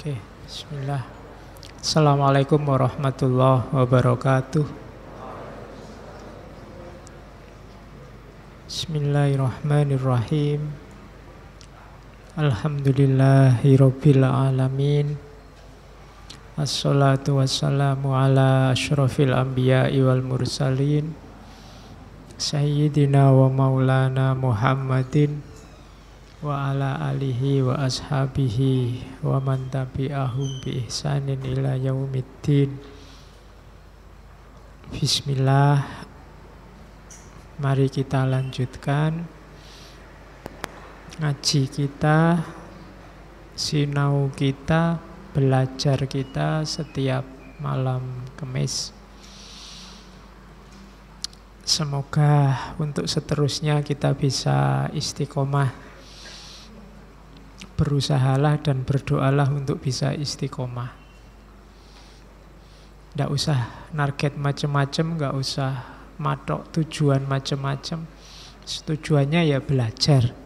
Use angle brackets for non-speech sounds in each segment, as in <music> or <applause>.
Oke, bismillah. Assalamualaikum warahmatullahi wabarakatuh. Bismillahirrahmanirrahim. Alhamdulillahirabbil alamin. Assalatu wassalamu ala asyrafil anbiya'i wal mursalin. Sayyidina wa maulana Muhammadin wa ala alihi wa ashabihi wa man tabi'ahum bi ihsanin ila yaumiddin Bismillah Mari kita lanjutkan ngaji kita sinau kita belajar kita setiap malam kemis Semoga untuk seterusnya kita bisa istiqomah berusahalah dan berdoalah untuk bisa istiqomah. Tidak usah target macam-macam, nggak usah matok tujuan macam-macam. Tujuannya ya belajar.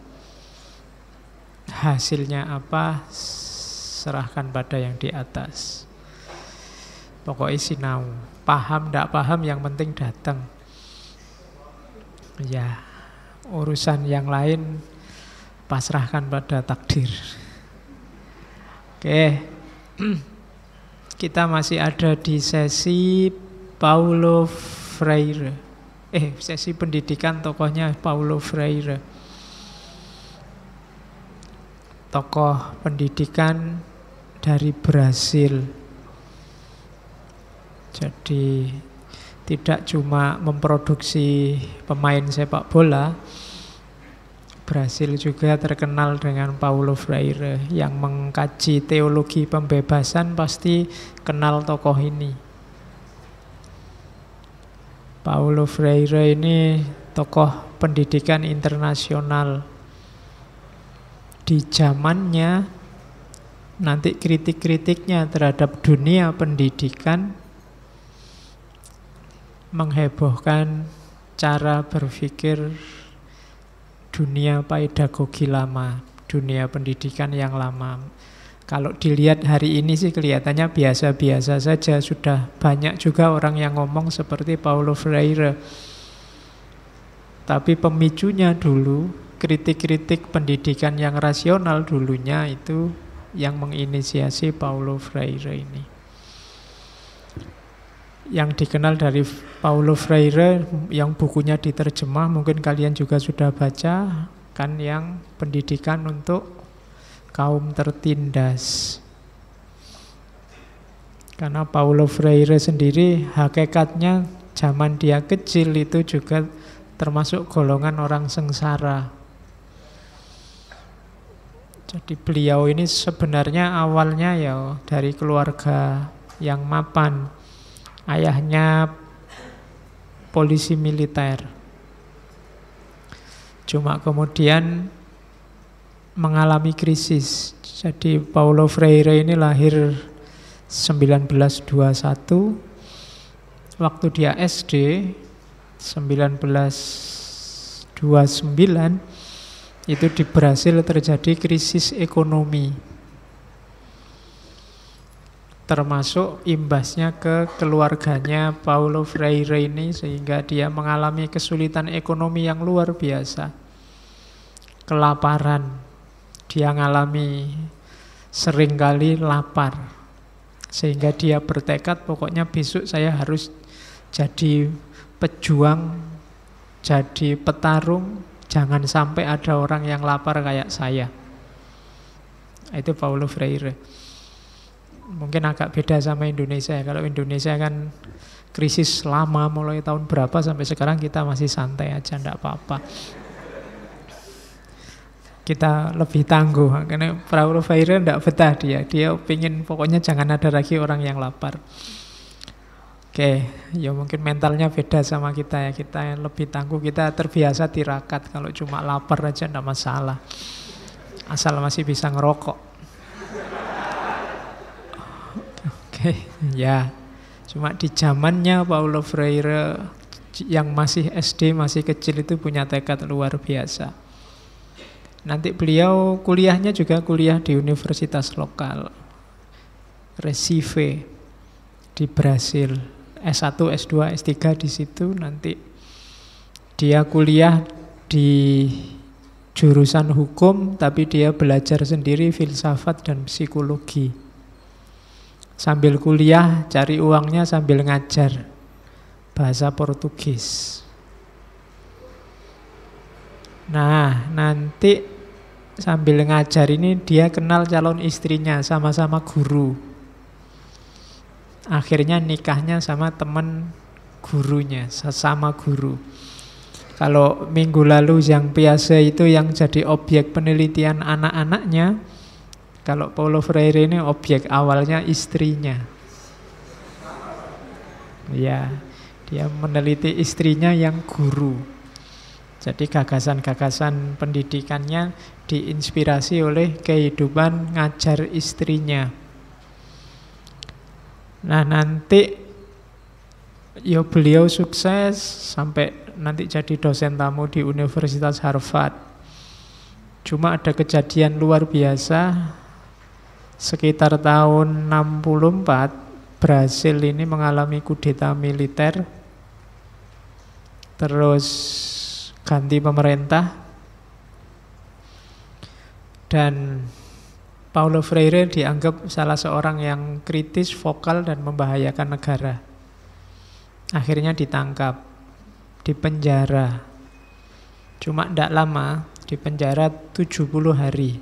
Hasilnya apa? Serahkan pada yang di atas. Pokoknya sinau. Paham, tidak paham, yang penting datang. Ya, urusan yang lain pasrahkan pada takdir. Oke, <clears throat> kita masih ada di sesi Paulo Freire. Eh, sesi pendidikan tokohnya Paulo Freire. Tokoh pendidikan dari Brasil. Jadi tidak cuma memproduksi pemain sepak bola, Brasil juga terkenal dengan Paulo Freire yang mengkaji teologi pembebasan pasti kenal tokoh ini. Paulo Freire ini tokoh pendidikan internasional. Di zamannya nanti kritik-kritiknya terhadap dunia pendidikan menghebohkan cara berpikir dunia pedagogi lama, dunia pendidikan yang lama. Kalau dilihat hari ini sih kelihatannya biasa-biasa saja, sudah banyak juga orang yang ngomong seperti Paulo Freire. Tapi pemicunya dulu, kritik-kritik pendidikan yang rasional dulunya itu yang menginisiasi Paulo Freire ini. Yang dikenal dari Paulo Freire yang bukunya diterjemah mungkin kalian juga sudah baca kan yang pendidikan untuk kaum tertindas. Karena Paulo Freire sendiri hakikatnya zaman dia kecil itu juga termasuk golongan orang sengsara. Jadi beliau ini sebenarnya awalnya ya dari keluarga yang mapan. Ayahnya polisi militer. Cuma kemudian mengalami krisis. Jadi Paulo Freire ini lahir 1921. Waktu dia SD 1929 itu di Brasil terjadi krisis ekonomi termasuk imbasnya ke keluarganya Paulo Freire ini sehingga dia mengalami kesulitan ekonomi yang luar biasa. Kelaparan. Dia sering seringkali lapar. Sehingga dia bertekad pokoknya besok saya harus jadi pejuang, jadi petarung, jangan sampai ada orang yang lapar kayak saya. Itu Paulo Freire mungkin agak beda sama Indonesia ya. Kalau Indonesia kan krisis lama mulai tahun berapa sampai sekarang kita masih santai aja ndak apa-apa. Kita lebih tangguh karena Paulo Freire ndak betah dia. Dia pingin pokoknya jangan ada lagi orang yang lapar. Oke, ya mungkin mentalnya beda sama kita ya. Kita yang lebih tangguh, kita terbiasa tirakat kalau cuma lapar aja ndak masalah. Asal masih bisa ngerokok. Oke, okay, <laughs> ya. Cuma di zamannya Paulo Freire yang masih SD, masih kecil itu punya tekad luar biasa. Nanti beliau kuliahnya juga kuliah di universitas lokal. Recife di Brasil. S1, S2, S3 di situ nanti dia kuliah di jurusan hukum tapi dia belajar sendiri filsafat dan psikologi Sambil kuliah cari uangnya sambil ngajar bahasa Portugis. Nah, nanti sambil ngajar ini dia kenal calon istrinya sama-sama guru. Akhirnya nikahnya sama teman gurunya, sesama guru. Kalau minggu lalu yang biasa itu yang jadi objek penelitian anak-anaknya, kalau Paulo Freire ini objek awalnya istrinya. Ya, dia meneliti istrinya yang guru. Jadi gagasan-gagasan pendidikannya diinspirasi oleh kehidupan ngajar istrinya. Nah nanti ya beliau sukses sampai nanti jadi dosen tamu di Universitas Harvard. Cuma ada kejadian luar biasa sekitar tahun 64 Brasil ini mengalami kudeta militer terus ganti pemerintah dan Paulo Freire dianggap salah seorang yang kritis, vokal, dan membahayakan negara. Akhirnya ditangkap, dipenjara. Cuma tidak lama, dipenjara 70 hari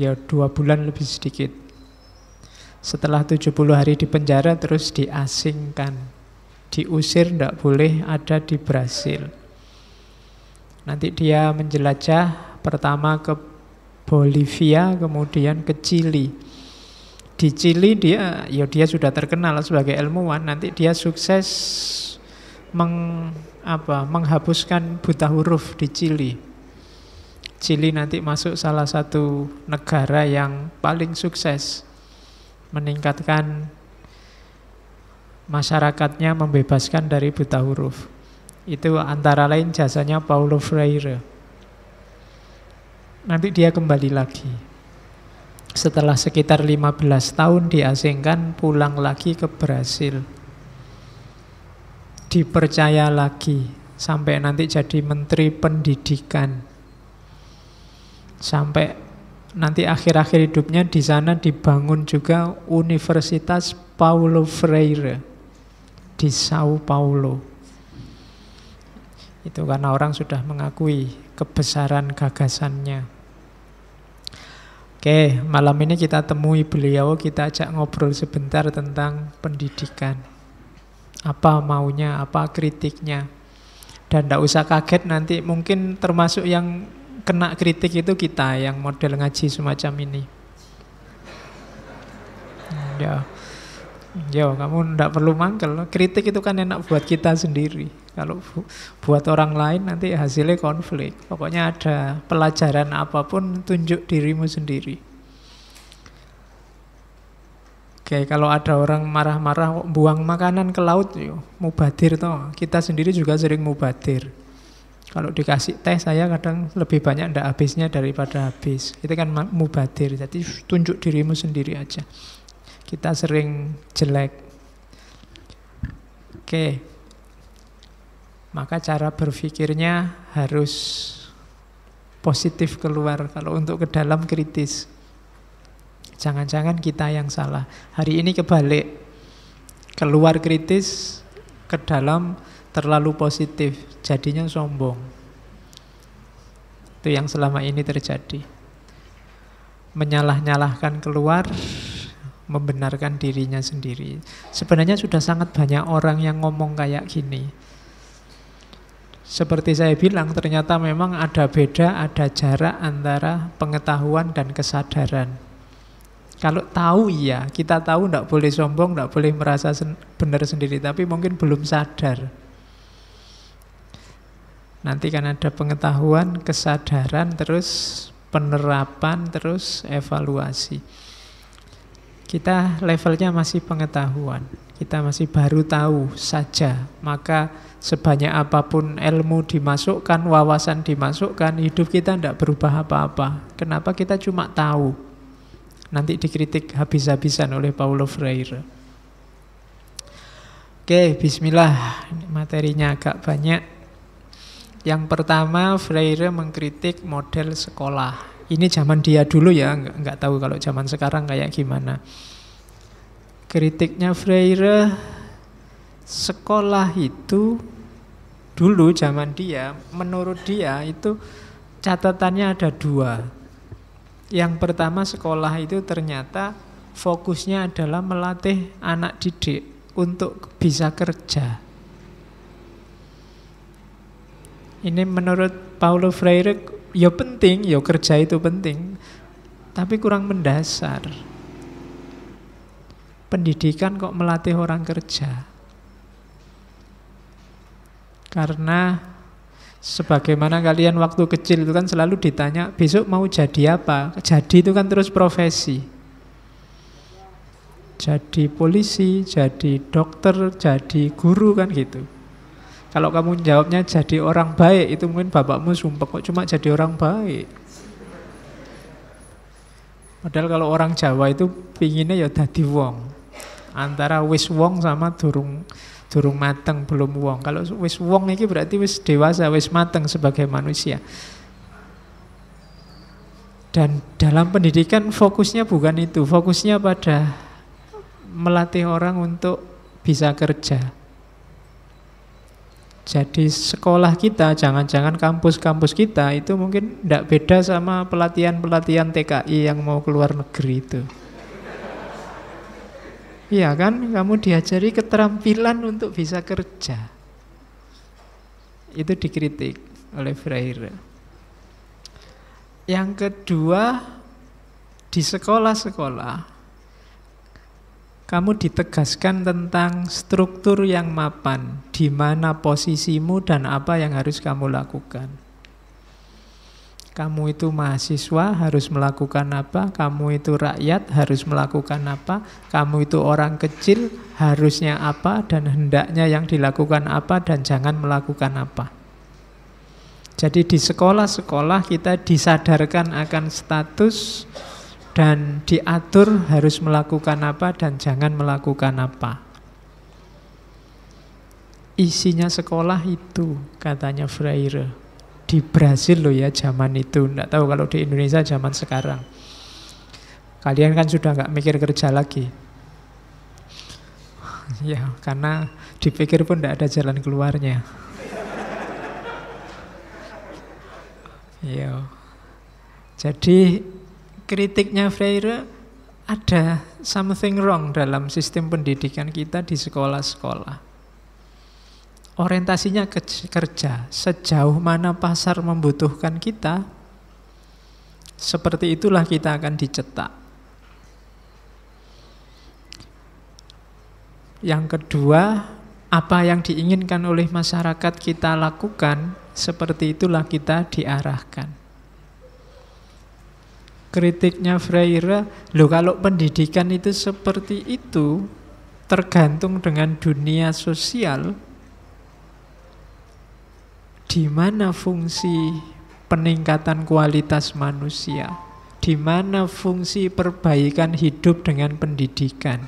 ya dua bulan lebih sedikit. Setelah 70 hari di penjara terus diasingkan. Diusir tidak boleh ada di Brasil. Nanti dia menjelajah pertama ke Bolivia, kemudian ke Chili. Di Chili dia ya dia sudah terkenal sebagai ilmuwan, nanti dia sukses meng, apa, menghapuskan buta huruf di Chili. Chili nanti masuk salah satu negara yang paling sukses meningkatkan masyarakatnya membebaskan dari buta huruf. Itu antara lain jasanya Paulo Freire. Nanti dia kembali lagi. Setelah sekitar 15 tahun diasingkan pulang lagi ke Brasil. Dipercaya lagi sampai nanti jadi menteri pendidikan sampai nanti akhir-akhir hidupnya di sana dibangun juga Universitas Paulo Freire di Sao Paulo. Itu karena orang sudah mengakui kebesaran gagasannya. Oke, malam ini kita temui beliau, kita ajak ngobrol sebentar tentang pendidikan. Apa maunya, apa kritiknya. Dan tidak usah kaget nanti mungkin termasuk yang kena kritik itu kita yang model ngaji semacam ini. Ya. Ya, kamu tidak perlu mangkel. Kritik itu kan enak buat kita sendiri. Kalau bu buat orang lain nanti hasilnya konflik. Pokoknya ada pelajaran apapun tunjuk dirimu sendiri. Oke, kalau ada orang marah-marah buang makanan ke laut, yuk, mubadir toh. Kita sendiri juga sering mubadir. Kalau dikasih teh saya kadang lebih banyak ndak habisnya daripada habis. Itu kan mubadir. Jadi tunjuk dirimu sendiri aja. Kita sering jelek. Oke. Maka cara berpikirnya harus positif keluar. Kalau untuk ke dalam kritis. Jangan-jangan kita yang salah. Hari ini kebalik. Keluar kritis, ke dalam terlalu positif, jadinya sombong. Itu yang selama ini terjadi. Menyalah-nyalahkan keluar, membenarkan dirinya sendiri. Sebenarnya sudah sangat banyak orang yang ngomong kayak gini. Seperti saya bilang, ternyata memang ada beda, ada jarak antara pengetahuan dan kesadaran. Kalau tahu iya, kita tahu tidak boleh sombong, tidak boleh merasa sen benar sendiri, tapi mungkin belum sadar. Nanti kan ada pengetahuan, kesadaran, terus penerapan, terus evaluasi. Kita levelnya masih pengetahuan, kita masih baru tahu saja. Maka sebanyak apapun ilmu dimasukkan, wawasan dimasukkan, hidup kita tidak berubah apa-apa. Kenapa kita cuma tahu? Nanti dikritik habis-habisan oleh Paulo Freire. Oke, bismillah. Materinya agak banyak. Yang pertama Freire mengkritik model sekolah. Ini zaman dia dulu ya, nggak, nggak tahu kalau zaman sekarang kayak gimana. Kritiknya Freire sekolah itu dulu zaman dia, menurut dia itu catatannya ada dua. Yang pertama sekolah itu ternyata fokusnya adalah melatih anak didik untuk bisa kerja. Ini menurut Paulo Freire ya penting, ya kerja itu penting, tapi kurang mendasar. Pendidikan kok melatih orang kerja? Karena sebagaimana kalian waktu kecil itu kan selalu ditanya, besok mau jadi apa? Jadi itu kan terus profesi jadi polisi, jadi dokter, jadi guru kan gitu. Kalau kamu jawabnya jadi orang baik, itu mungkin bapakmu sumpah kok cuma jadi orang baik. Padahal kalau orang Jawa itu pinginnya ya dadi wong. Antara wis wong sama durung durung mateng belum wong. Kalau wis wong ini berarti wis dewasa, wis mateng sebagai manusia. Dan dalam pendidikan fokusnya bukan itu, fokusnya pada melatih orang untuk bisa kerja. Jadi sekolah kita, jangan-jangan kampus-kampus kita itu mungkin tidak beda sama pelatihan-pelatihan TKI yang mau keluar negeri itu. Iya kan, kamu diajari keterampilan untuk bisa kerja. Itu dikritik oleh Freire. Yang kedua, di sekolah-sekolah kamu ditegaskan tentang struktur yang mapan, di mana posisimu dan apa yang harus kamu lakukan. Kamu itu mahasiswa harus melakukan apa, kamu itu rakyat harus melakukan apa, kamu itu orang kecil harusnya apa dan hendaknya yang dilakukan apa dan jangan melakukan apa. Jadi di sekolah-sekolah kita disadarkan akan status dan diatur harus melakukan apa dan jangan melakukan apa. Isinya sekolah itu katanya Freire. Di Brasil loh ya zaman itu, enggak tahu kalau di Indonesia zaman sekarang. Kalian kan sudah nggak mikir kerja lagi. <laughs> Ya, karena dipikir pun tidak ada jalan keluarnya. <laughs> Ya. Jadi kritiknya Freire ada something wrong dalam sistem pendidikan kita di sekolah-sekolah. Orientasinya ke kerja, sejauh mana pasar membutuhkan kita, seperti itulah kita akan dicetak. Yang kedua, apa yang diinginkan oleh masyarakat kita lakukan, seperti itulah kita diarahkan kritiknya Freire, loh kalau pendidikan itu seperti itu, tergantung dengan dunia sosial, di mana fungsi peningkatan kualitas manusia, di mana fungsi perbaikan hidup dengan pendidikan.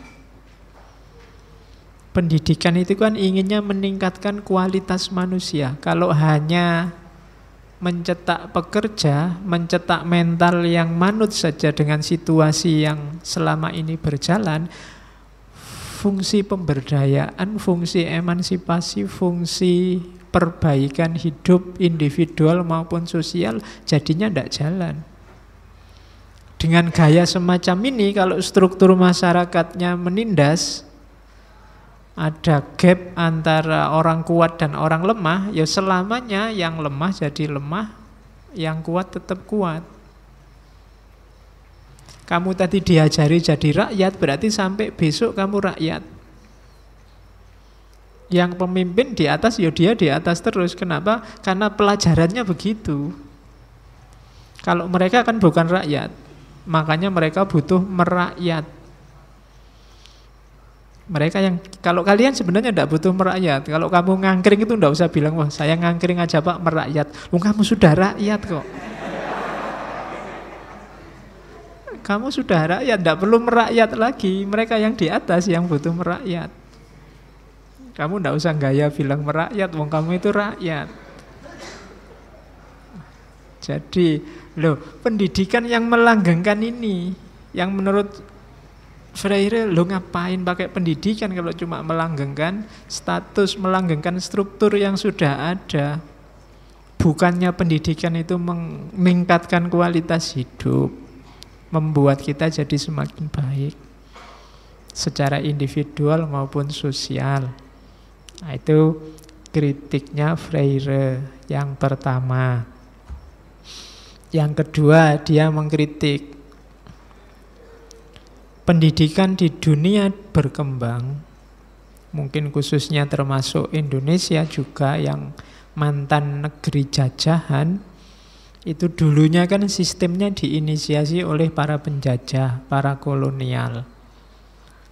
Pendidikan itu kan inginnya meningkatkan kualitas manusia. Kalau hanya mencetak pekerja, mencetak mental yang manut saja dengan situasi yang selama ini berjalan, fungsi pemberdayaan, fungsi emansipasi, fungsi perbaikan hidup individual maupun sosial jadinya tidak jalan. Dengan gaya semacam ini, kalau struktur masyarakatnya menindas, ada gap antara orang kuat dan orang lemah, ya selamanya yang lemah jadi lemah, yang kuat tetap kuat. Kamu tadi diajari jadi rakyat, berarti sampai besok kamu rakyat. Yang pemimpin di atas, ya dia di atas terus. Kenapa? Karena pelajarannya begitu. Kalau mereka kan bukan rakyat, makanya mereka butuh merakyat mereka yang kalau kalian sebenarnya tidak butuh merakyat kalau kamu ngangkring itu tidak usah bilang wah saya ngangkring aja pak merakyat lu kamu sudah rakyat kok kamu sudah rakyat tidak perlu merakyat lagi mereka yang di atas yang butuh merakyat kamu tidak usah gaya bilang merakyat wong kamu itu rakyat jadi loh pendidikan yang melanggengkan ini yang menurut Freire lo ngapain pakai pendidikan kalau cuma melanggengkan status, melanggengkan struktur yang sudah ada. Bukannya pendidikan itu meningkatkan kualitas hidup, membuat kita jadi semakin baik secara individual maupun sosial. Nah, itu kritiknya Freire yang pertama. Yang kedua, dia mengkritik pendidikan di dunia berkembang, mungkin khususnya termasuk Indonesia juga yang mantan negeri jajahan, itu dulunya kan sistemnya diinisiasi oleh para penjajah, para kolonial.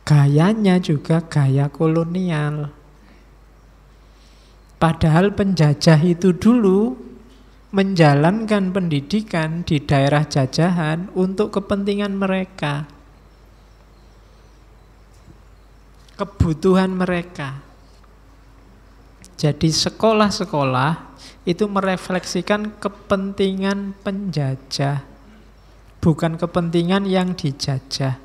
Gayanya juga gaya kolonial. Padahal penjajah itu dulu menjalankan pendidikan di daerah jajahan untuk kepentingan mereka kebutuhan mereka. Jadi sekolah-sekolah itu merefleksikan kepentingan penjajah, bukan kepentingan yang dijajah.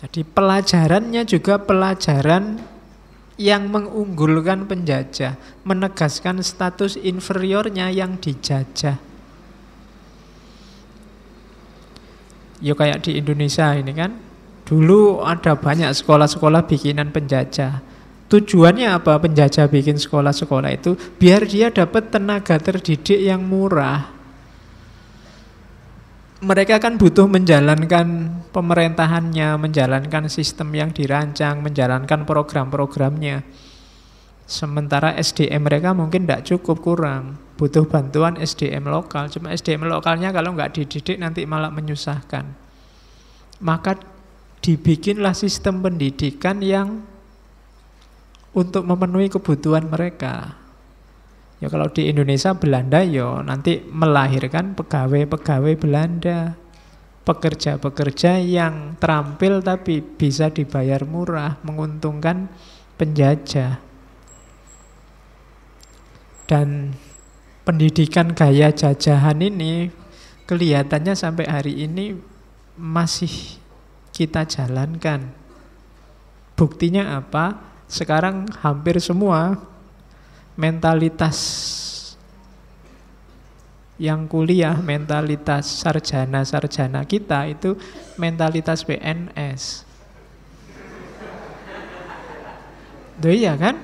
Jadi pelajarannya juga pelajaran yang mengunggulkan penjajah, menegaskan status inferiornya yang dijajah. Yuk kayak di Indonesia ini kan, Dulu ada banyak sekolah-sekolah bikinan penjajah. Tujuannya apa penjajah bikin sekolah-sekolah itu? Biar dia dapat tenaga terdidik yang murah. Mereka kan butuh menjalankan pemerintahannya, menjalankan sistem yang dirancang, menjalankan program-programnya. Sementara SDM mereka mungkin tidak cukup kurang, butuh bantuan SDM lokal. Cuma SDM lokalnya kalau nggak dididik nanti malah menyusahkan. Maka dibikinlah sistem pendidikan yang untuk memenuhi kebutuhan mereka. Ya kalau di Indonesia Belanda ya nanti melahirkan pegawai-pegawai Belanda. Pekerja-pekerja yang terampil tapi bisa dibayar murah, menguntungkan penjajah. Dan pendidikan gaya jajahan ini kelihatannya sampai hari ini masih kita jalankan. Buktinya apa? Sekarang hampir semua mentalitas yang kuliah, mentalitas sarjana-sarjana kita itu mentalitas PNS. Duh iya kan?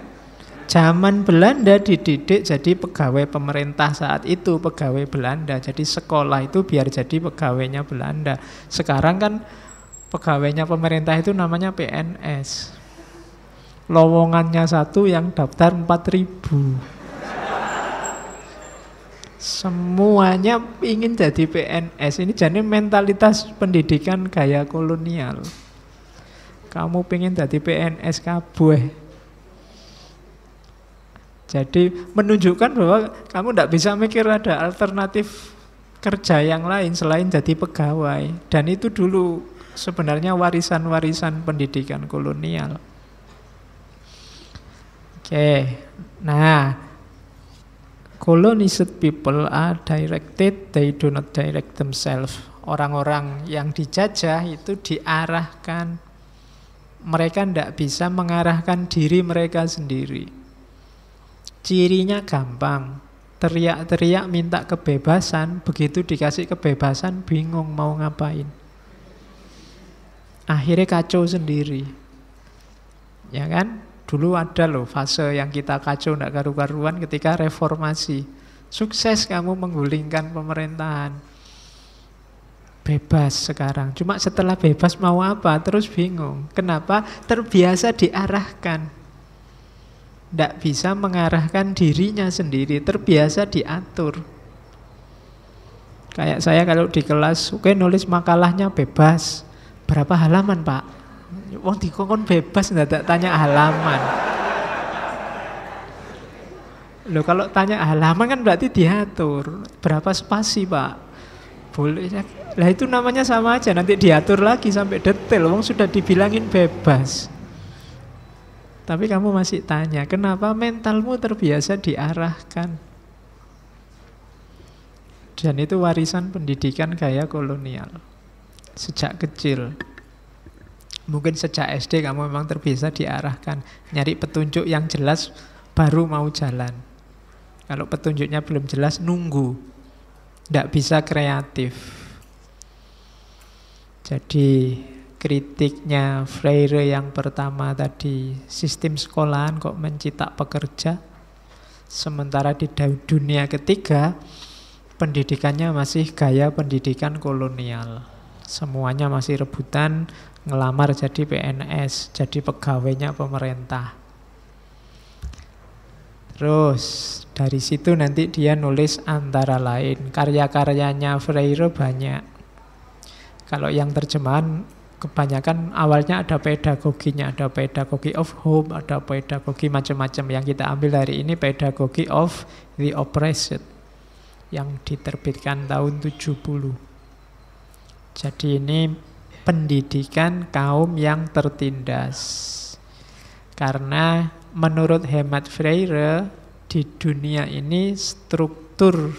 Zaman Belanda dididik jadi pegawai pemerintah saat itu, pegawai Belanda. Jadi sekolah itu biar jadi pegawainya Belanda. Sekarang kan pegawainya pemerintah itu namanya PNS. Lowongannya satu yang daftar 4000 semuanya ingin jadi PNS. Ini jadi mentalitas pendidikan gaya kolonial. Kamu pengen jadi PNS kabue. Jadi menunjukkan bahwa kamu tidak bisa mikir ada alternatif kerja yang lain selain jadi pegawai. Dan itu dulu sebenarnya warisan-warisan pendidikan kolonial. Oke, okay. nah colonized people are directed, they do not direct themselves. Orang-orang yang dijajah itu diarahkan. Mereka tidak bisa mengarahkan diri mereka sendiri. Cirinya gampang. Teriak-teriak minta kebebasan, begitu dikasih kebebasan bingung mau ngapain akhirnya kacau sendiri. Ya kan? Dulu ada loh fase yang kita kacau tidak karu-karuan ketika reformasi. Sukses kamu menggulingkan pemerintahan. Bebas sekarang. Cuma setelah bebas mau apa? Terus bingung. Kenapa? Terbiasa diarahkan. Tidak bisa mengarahkan dirinya sendiri. Terbiasa diatur. Kayak saya kalau di kelas, oke okay, nulis makalahnya bebas Berapa halaman pak? Wong di dikongkon bebas nggak tanya halaman. Loh kalau tanya halaman kan berarti diatur. Berapa spasi pak? Boleh. ya. Lah itu namanya sama aja. Nanti diatur lagi sampai detail. Wong sudah dibilangin bebas. Tapi kamu masih tanya, kenapa mentalmu terbiasa diarahkan? Dan itu warisan pendidikan gaya kolonial sejak kecil. Mungkin sejak SD kamu memang terbiasa diarahkan nyari petunjuk yang jelas baru mau jalan. Kalau petunjuknya belum jelas nunggu. Tidak bisa kreatif. Jadi kritiknya Freire yang pertama tadi sistem sekolahan kok mencetak pekerja sementara di dunia ketiga pendidikannya masih gaya pendidikan kolonial. Semuanya masih rebutan ngelamar jadi PNS, jadi pegawainya pemerintah. Terus dari situ nanti dia nulis antara lain karya-karyanya Freire banyak. Kalau yang terjemahan kebanyakan awalnya ada pedagoginya, ada pedagogi of hope, ada pedagogi macam-macam yang kita ambil hari ini pedagogi of the oppressed yang diterbitkan tahun 70. Jadi ini pendidikan kaum yang tertindas. Karena menurut hemat Freire, di dunia ini struktur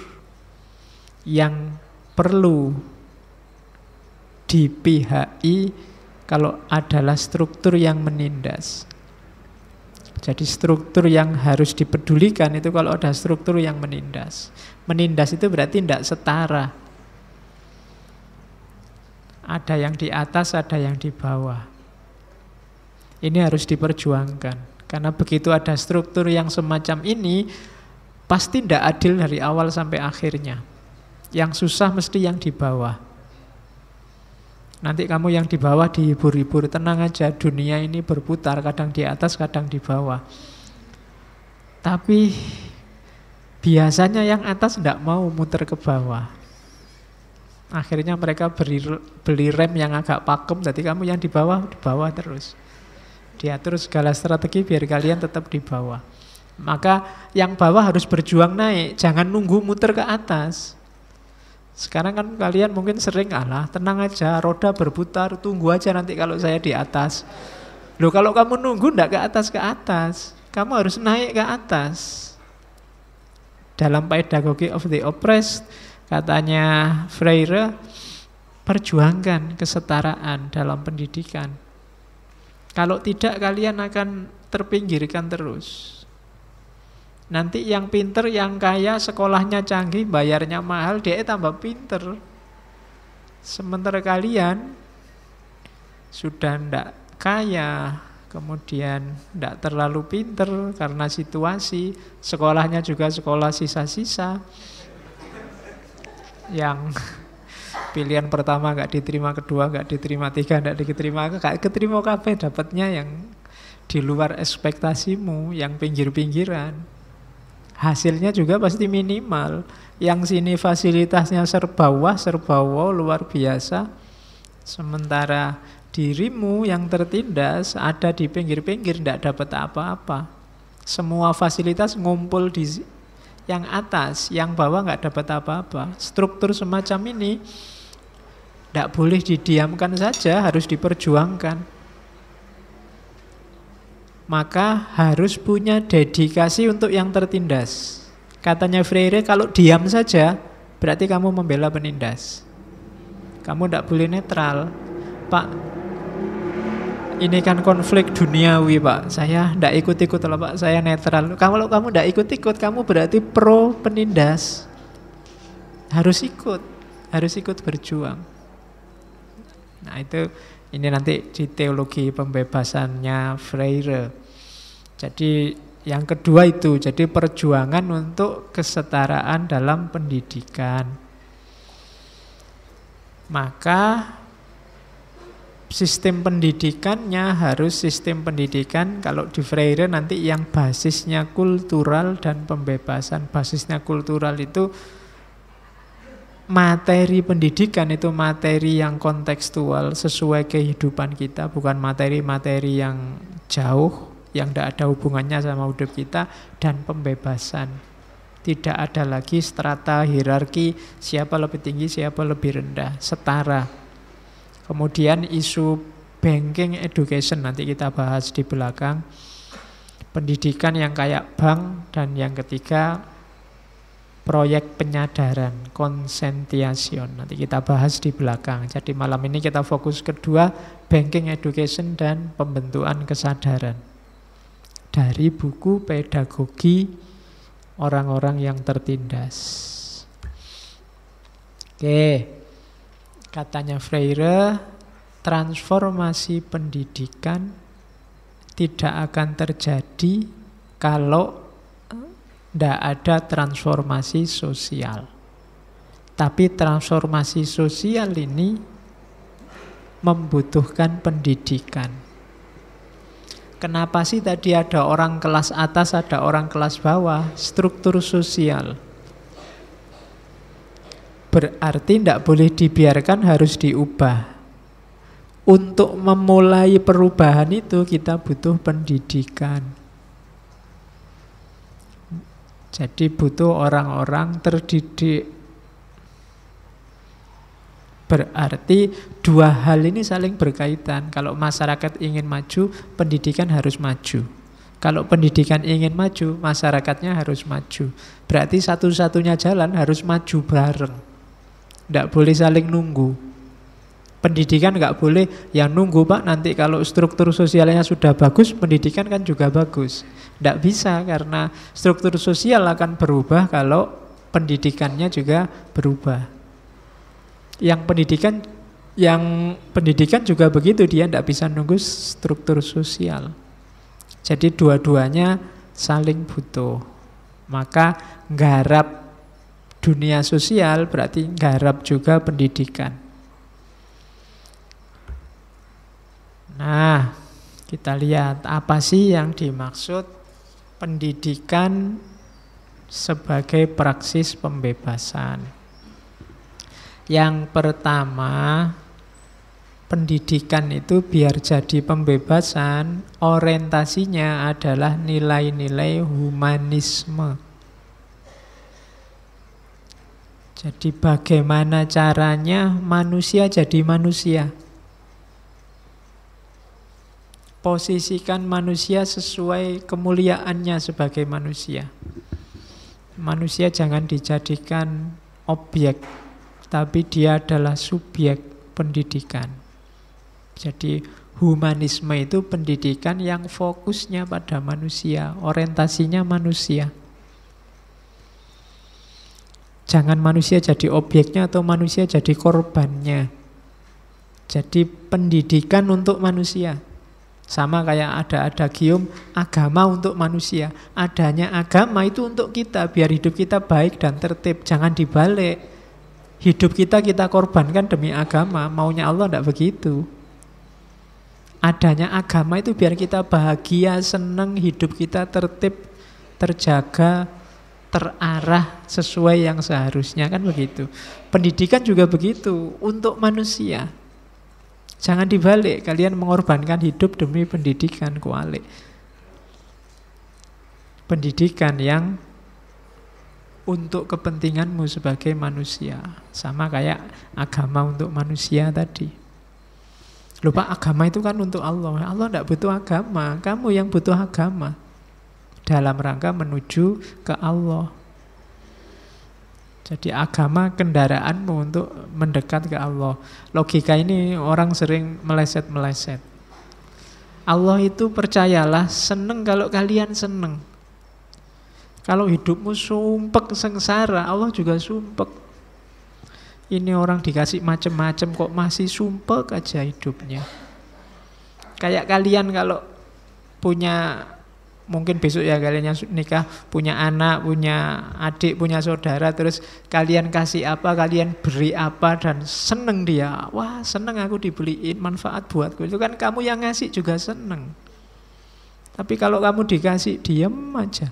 yang perlu di PHI kalau adalah struktur yang menindas. Jadi struktur yang harus dipedulikan itu kalau ada struktur yang menindas. Menindas itu berarti tidak setara. Ada yang di atas, ada yang di bawah. Ini harus diperjuangkan. Karena begitu ada struktur yang semacam ini, pasti tidak adil dari awal sampai akhirnya. Yang susah mesti yang di bawah. Nanti kamu yang di bawah dihibur-hibur, tenang aja dunia ini berputar, kadang di atas, kadang di bawah. Tapi biasanya yang atas tidak mau muter ke bawah. Akhirnya mereka beli, beli rem yang agak pakem, jadi kamu yang di bawah, di bawah terus. Diatur segala strategi biar kalian tetap di bawah. Maka yang bawah harus berjuang naik, jangan nunggu muter ke atas. Sekarang kan kalian mungkin sering, kalah, tenang aja, roda berputar, tunggu aja nanti kalau saya di atas. Loh kalau kamu nunggu ndak ke atas ke atas, kamu harus naik ke atas. Dalam pedagogi of the oppressed, Katanya Freire, perjuangkan kesetaraan dalam pendidikan. Kalau tidak kalian akan terpinggirkan terus. Nanti yang pinter, yang kaya, sekolahnya canggih, bayarnya mahal, dia tambah pinter. Sementara kalian sudah tidak kaya, kemudian tidak terlalu pinter karena situasi, sekolahnya juga sekolah sisa-sisa yang <laughs> pilihan pertama nggak diterima, kedua nggak diterima, tiga nggak diterima, nggak keterima kafe dapatnya yang di luar ekspektasimu, yang pinggir-pinggiran. Hasilnya juga pasti minimal. Yang sini fasilitasnya serba wah, serba wow, luar biasa. Sementara dirimu yang tertindas ada di pinggir-pinggir, tidak dapat apa-apa. Semua fasilitas ngumpul di yang atas, yang bawah nggak dapat apa-apa. Struktur semacam ini tidak boleh didiamkan saja, harus diperjuangkan. Maka harus punya dedikasi untuk yang tertindas. Katanya Freire, kalau diam saja, berarti kamu membela penindas. Kamu tidak boleh netral. Pak, ini kan konflik duniawi pak saya tidak ikut-ikut lah pak saya netral kalau kamu tidak ikut-ikut kamu berarti pro penindas harus ikut harus ikut berjuang nah itu ini nanti di teologi pembebasannya Freire jadi yang kedua itu jadi perjuangan untuk kesetaraan dalam pendidikan maka sistem pendidikannya harus sistem pendidikan kalau di Freire nanti yang basisnya kultural dan pembebasan basisnya kultural itu materi pendidikan itu materi yang kontekstual sesuai kehidupan kita bukan materi-materi yang jauh yang tidak ada hubungannya sama hidup kita dan pembebasan tidak ada lagi strata hierarki siapa lebih tinggi siapa lebih rendah setara Kemudian isu banking education nanti kita bahas di belakang. Pendidikan yang kayak bank dan yang ketiga proyek penyadaran, konsentiasion. Nanti kita bahas di belakang. Jadi malam ini kita fokus kedua, banking education dan pembentukan kesadaran. Dari buku pedagogi orang-orang yang tertindas. Oke, Katanya Freire, transformasi pendidikan tidak akan terjadi kalau tidak ada transformasi sosial. Tapi transformasi sosial ini membutuhkan pendidikan. Kenapa sih tadi ada orang kelas atas, ada orang kelas bawah? Struktur sosial Berarti tidak boleh dibiarkan, harus diubah. Untuk memulai perubahan itu kita butuh pendidikan. Jadi butuh orang-orang terdidik. Berarti dua hal ini saling berkaitan. Kalau masyarakat ingin maju, pendidikan harus maju. Kalau pendidikan ingin maju, masyarakatnya harus maju. Berarti satu-satunya jalan harus maju bareng. Tidak boleh saling nunggu. Pendidikan nggak boleh ya nunggu pak nanti kalau struktur sosialnya sudah bagus pendidikan kan juga bagus. Tidak bisa karena struktur sosial akan berubah kalau pendidikannya juga berubah. Yang pendidikan yang pendidikan juga begitu dia tidak bisa nunggu struktur sosial. Jadi dua-duanya saling butuh. Maka garap dunia sosial berarti garap juga pendidikan. Nah, kita lihat apa sih yang dimaksud pendidikan sebagai praksis pembebasan. Yang pertama, pendidikan itu biar jadi pembebasan, orientasinya adalah nilai-nilai humanisme Jadi bagaimana caranya manusia jadi manusia? Posisikan manusia sesuai kemuliaannya sebagai manusia. Manusia jangan dijadikan objek, tapi dia adalah subjek pendidikan. Jadi humanisme itu pendidikan yang fokusnya pada manusia, orientasinya manusia. Jangan manusia jadi objeknya atau manusia jadi korbannya. Jadi pendidikan untuk manusia. Sama kayak ada ada gium agama untuk manusia. Adanya agama itu untuk kita biar hidup kita baik dan tertib. Jangan dibalik. Hidup kita kita korbankan demi agama. Maunya Allah tidak begitu. Adanya agama itu biar kita bahagia, senang, hidup kita tertib, terjaga, terarah sesuai yang seharusnya kan begitu. Pendidikan juga begitu untuk manusia. Jangan dibalik kalian mengorbankan hidup demi pendidikan kualik. Pendidikan yang untuk kepentinganmu sebagai manusia. Sama kayak agama untuk manusia tadi. Lupa agama itu kan untuk Allah. Allah tidak butuh agama, kamu yang butuh agama dalam rangka menuju ke Allah. Jadi agama kendaraanmu untuk mendekat ke Allah. Logika ini orang sering meleset-meleset. Allah itu percayalah seneng kalau kalian seneng. Kalau hidupmu sumpek sengsara, Allah juga sumpek. Ini orang dikasih macam-macam kok masih sumpek aja hidupnya. Kayak kalian kalau punya mungkin besok ya kalian yang nikah punya anak, punya adik, punya saudara, terus kalian kasih apa, kalian beri apa dan seneng dia. Wah seneng aku dibeliin manfaat buatku. Itu kan kamu yang ngasih juga seneng. Tapi kalau kamu dikasih diem aja,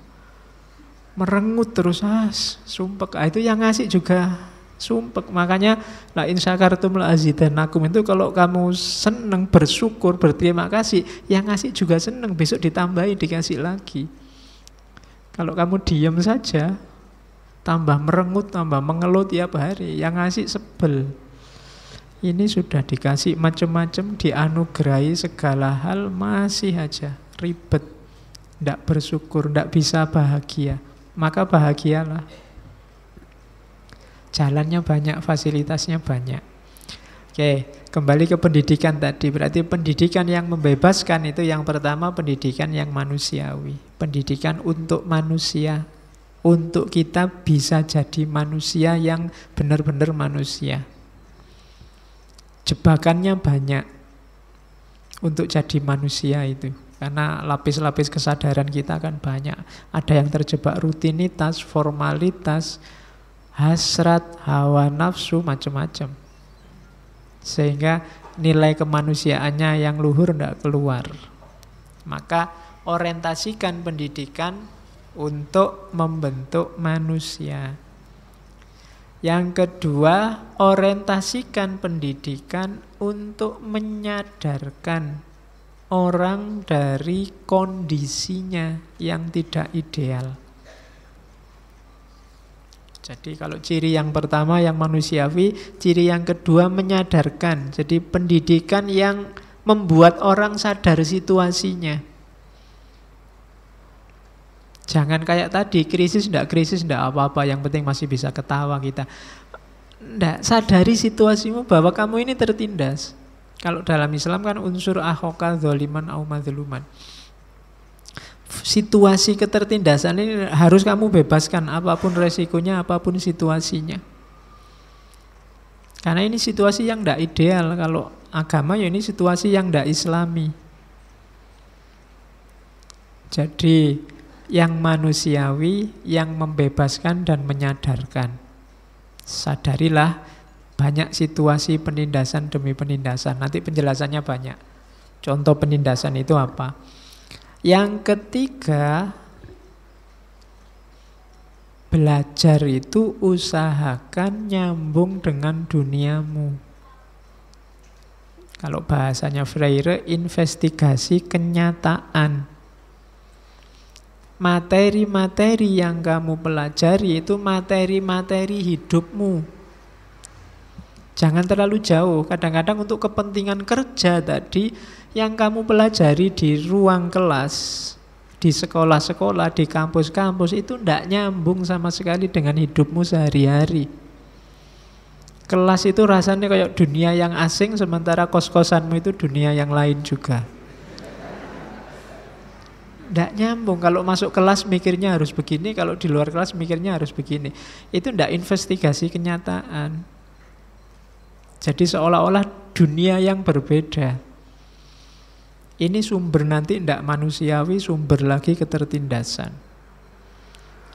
merengut terus, as ah, sumpek. Ah, itu yang ngasih juga sumpek makanya la in syakartum la azidannakum itu kalau kamu seneng bersyukur berterima kasih yang ngasih juga seneng besok ditambahi dikasih lagi kalau kamu diam saja tambah merengut tambah mengeluh tiap hari yang ngasih sebel ini sudah dikasih macam-macam dianugerahi segala hal masih aja ribet tidak bersyukur tidak bisa bahagia maka bahagialah Jalannya banyak, fasilitasnya banyak. Oke, kembali ke pendidikan tadi. Berarti pendidikan yang membebaskan itu yang pertama pendidikan yang manusiawi. Pendidikan untuk manusia. Untuk kita bisa jadi manusia yang benar-benar manusia. Jebakannya banyak untuk jadi manusia itu. Karena lapis-lapis kesadaran kita kan banyak. Ada yang terjebak rutinitas, formalitas, formalitas hasrat, hawa nafsu, macam-macam. Sehingga nilai kemanusiaannya yang luhur tidak keluar. Maka orientasikan pendidikan untuk membentuk manusia. Yang kedua, orientasikan pendidikan untuk menyadarkan orang dari kondisinya yang tidak ideal. Jadi kalau ciri yang pertama yang manusiawi, ciri yang kedua menyadarkan. Jadi pendidikan yang membuat orang sadar situasinya. Jangan kayak tadi, krisis ndak krisis ndak apa-apa, yang penting masih bisa ketawa kita. Ndak, sadari situasimu bahwa kamu ini tertindas. Kalau dalam Islam kan unsur ahoka zoliman au situasi ketertindasan ini harus kamu bebaskan apapun resikonya, apapun situasinya. Karena ini situasi yang tidak ideal kalau agama ya ini situasi yang tidak islami. Jadi yang manusiawi, yang membebaskan dan menyadarkan. Sadarilah banyak situasi penindasan demi penindasan. Nanti penjelasannya banyak. Contoh penindasan itu apa? Yang ketiga, belajar itu usahakan nyambung dengan duniamu. Kalau bahasanya Freire, investigasi kenyataan. Materi-materi yang kamu pelajari itu materi-materi hidupmu. Jangan terlalu jauh. Kadang-kadang untuk kepentingan kerja tadi yang kamu pelajari di ruang kelas, di sekolah-sekolah, di kampus-kampus itu tidak nyambung sama sekali dengan hidupmu sehari-hari. Kelas itu rasanya kayak dunia yang asing, sementara kos-kosanmu itu dunia yang lain juga. Tidak nyambung, kalau masuk kelas mikirnya harus begini, kalau di luar kelas mikirnya harus begini. Itu tidak investigasi kenyataan. Jadi seolah-olah dunia yang berbeda. Ini sumber nanti tidak manusiawi, sumber lagi ketertindasan.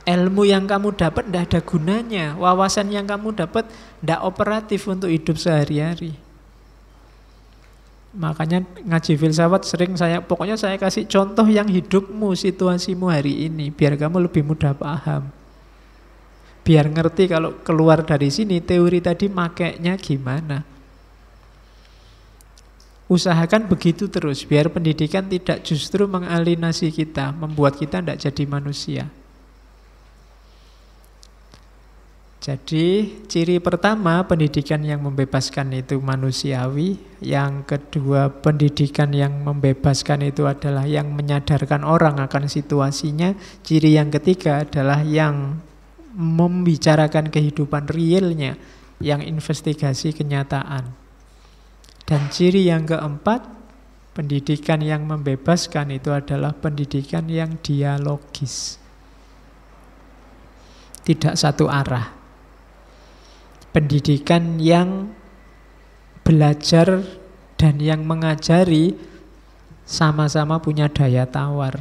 Ilmu yang kamu dapat tidak ada gunanya. Wawasan yang kamu dapat tidak operatif untuk hidup sehari-hari. Makanya ngaji filsafat sering saya, pokoknya saya kasih contoh yang hidupmu, situasimu hari ini, biar kamu lebih mudah paham. Biar ngerti kalau keluar dari sini, teori tadi makainya gimana usahakan begitu terus biar pendidikan tidak justru mengalinasi kita, membuat kita tidak jadi manusia. Jadi ciri pertama pendidikan yang membebaskan itu manusiawi, yang kedua pendidikan yang membebaskan itu adalah yang menyadarkan orang akan situasinya, ciri yang ketiga adalah yang membicarakan kehidupan realnya, yang investigasi kenyataan. Dan ciri yang keempat, pendidikan yang membebaskan itu adalah pendidikan yang dialogis. Tidak satu arah. Pendidikan yang belajar dan yang mengajari sama-sama punya daya tawar.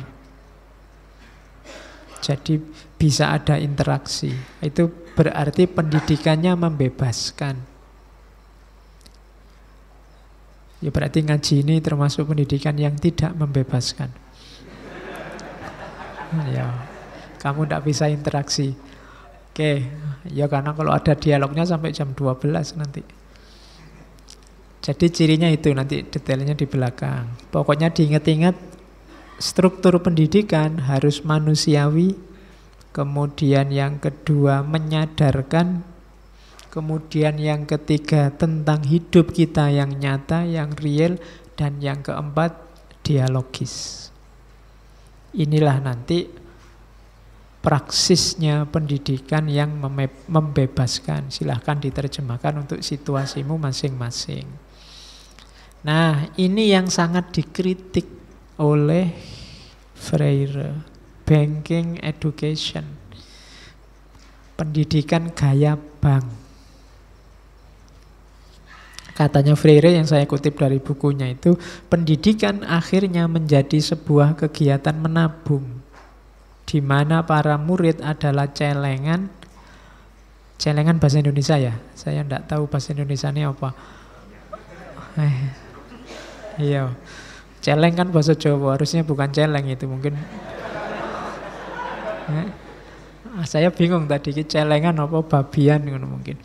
Jadi bisa ada interaksi. Itu berarti pendidikannya membebaskan. Ya berarti ngaji ini termasuk pendidikan yang tidak membebaskan. ya, kamu tidak bisa interaksi. Oke, ya karena kalau ada dialognya sampai jam 12 nanti. Jadi cirinya itu nanti detailnya di belakang. Pokoknya diingat-ingat struktur pendidikan harus manusiawi. Kemudian yang kedua menyadarkan Kemudian yang ketiga tentang hidup kita yang nyata, yang real, dan yang keempat dialogis. Inilah nanti praksisnya pendidikan yang membebaskan. Silahkan diterjemahkan untuk situasimu masing-masing. Nah, ini yang sangat dikritik oleh Freire. Banking education. Pendidikan gaya bank. Katanya Freire yang saya kutip dari bukunya itu, pendidikan akhirnya menjadi sebuah kegiatan menabung, di mana para murid adalah celengan, celengan bahasa Indonesia ya, saya tidak tahu bahasa Indonesia ini apa. Eh, iya, celeng kan bahasa Jawa, harusnya bukan celeng itu mungkin. Eh, ah, saya bingung tadi, celengan apa babian mungkin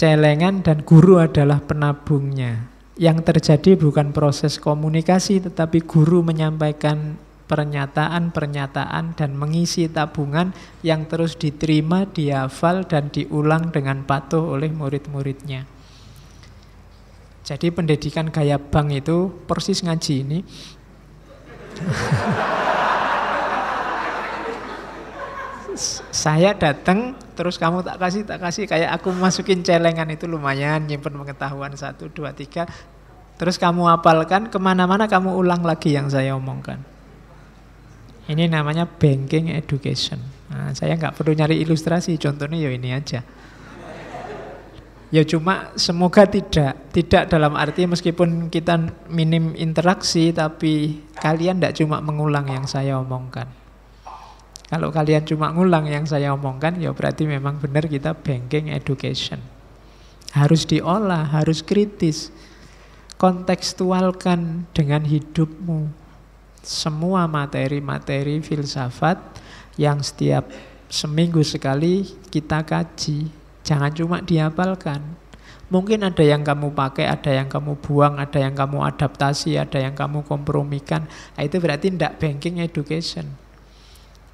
celengan dan guru adalah penabungnya. Yang terjadi bukan proses komunikasi tetapi guru menyampaikan pernyataan-pernyataan dan mengisi tabungan yang terus diterima, dihafal, dan diulang dengan patuh oleh murid-muridnya. Jadi pendidikan gaya bank itu persis ngaji ini. <laughs> saya datang terus kamu tak kasih tak kasih kayak aku masukin celengan itu lumayan nyimpen pengetahuan satu dua tiga terus kamu apalkan kemana-mana kamu ulang lagi yang saya omongkan ini namanya banking education nah, saya nggak perlu nyari ilustrasi contohnya ya ini aja ya cuma semoga tidak tidak dalam arti meskipun kita minim interaksi tapi kalian tidak cuma mengulang yang saya omongkan kalau kalian cuma ngulang yang saya omongkan, ya berarti memang benar kita banking education. Harus diolah, harus kritis. Kontekstualkan dengan hidupmu. Semua materi-materi filsafat yang setiap seminggu sekali kita kaji. Jangan cuma dihafalkan. Mungkin ada yang kamu pakai, ada yang kamu buang, ada yang kamu adaptasi, ada yang kamu kompromikan. Nah, itu berarti tidak banking education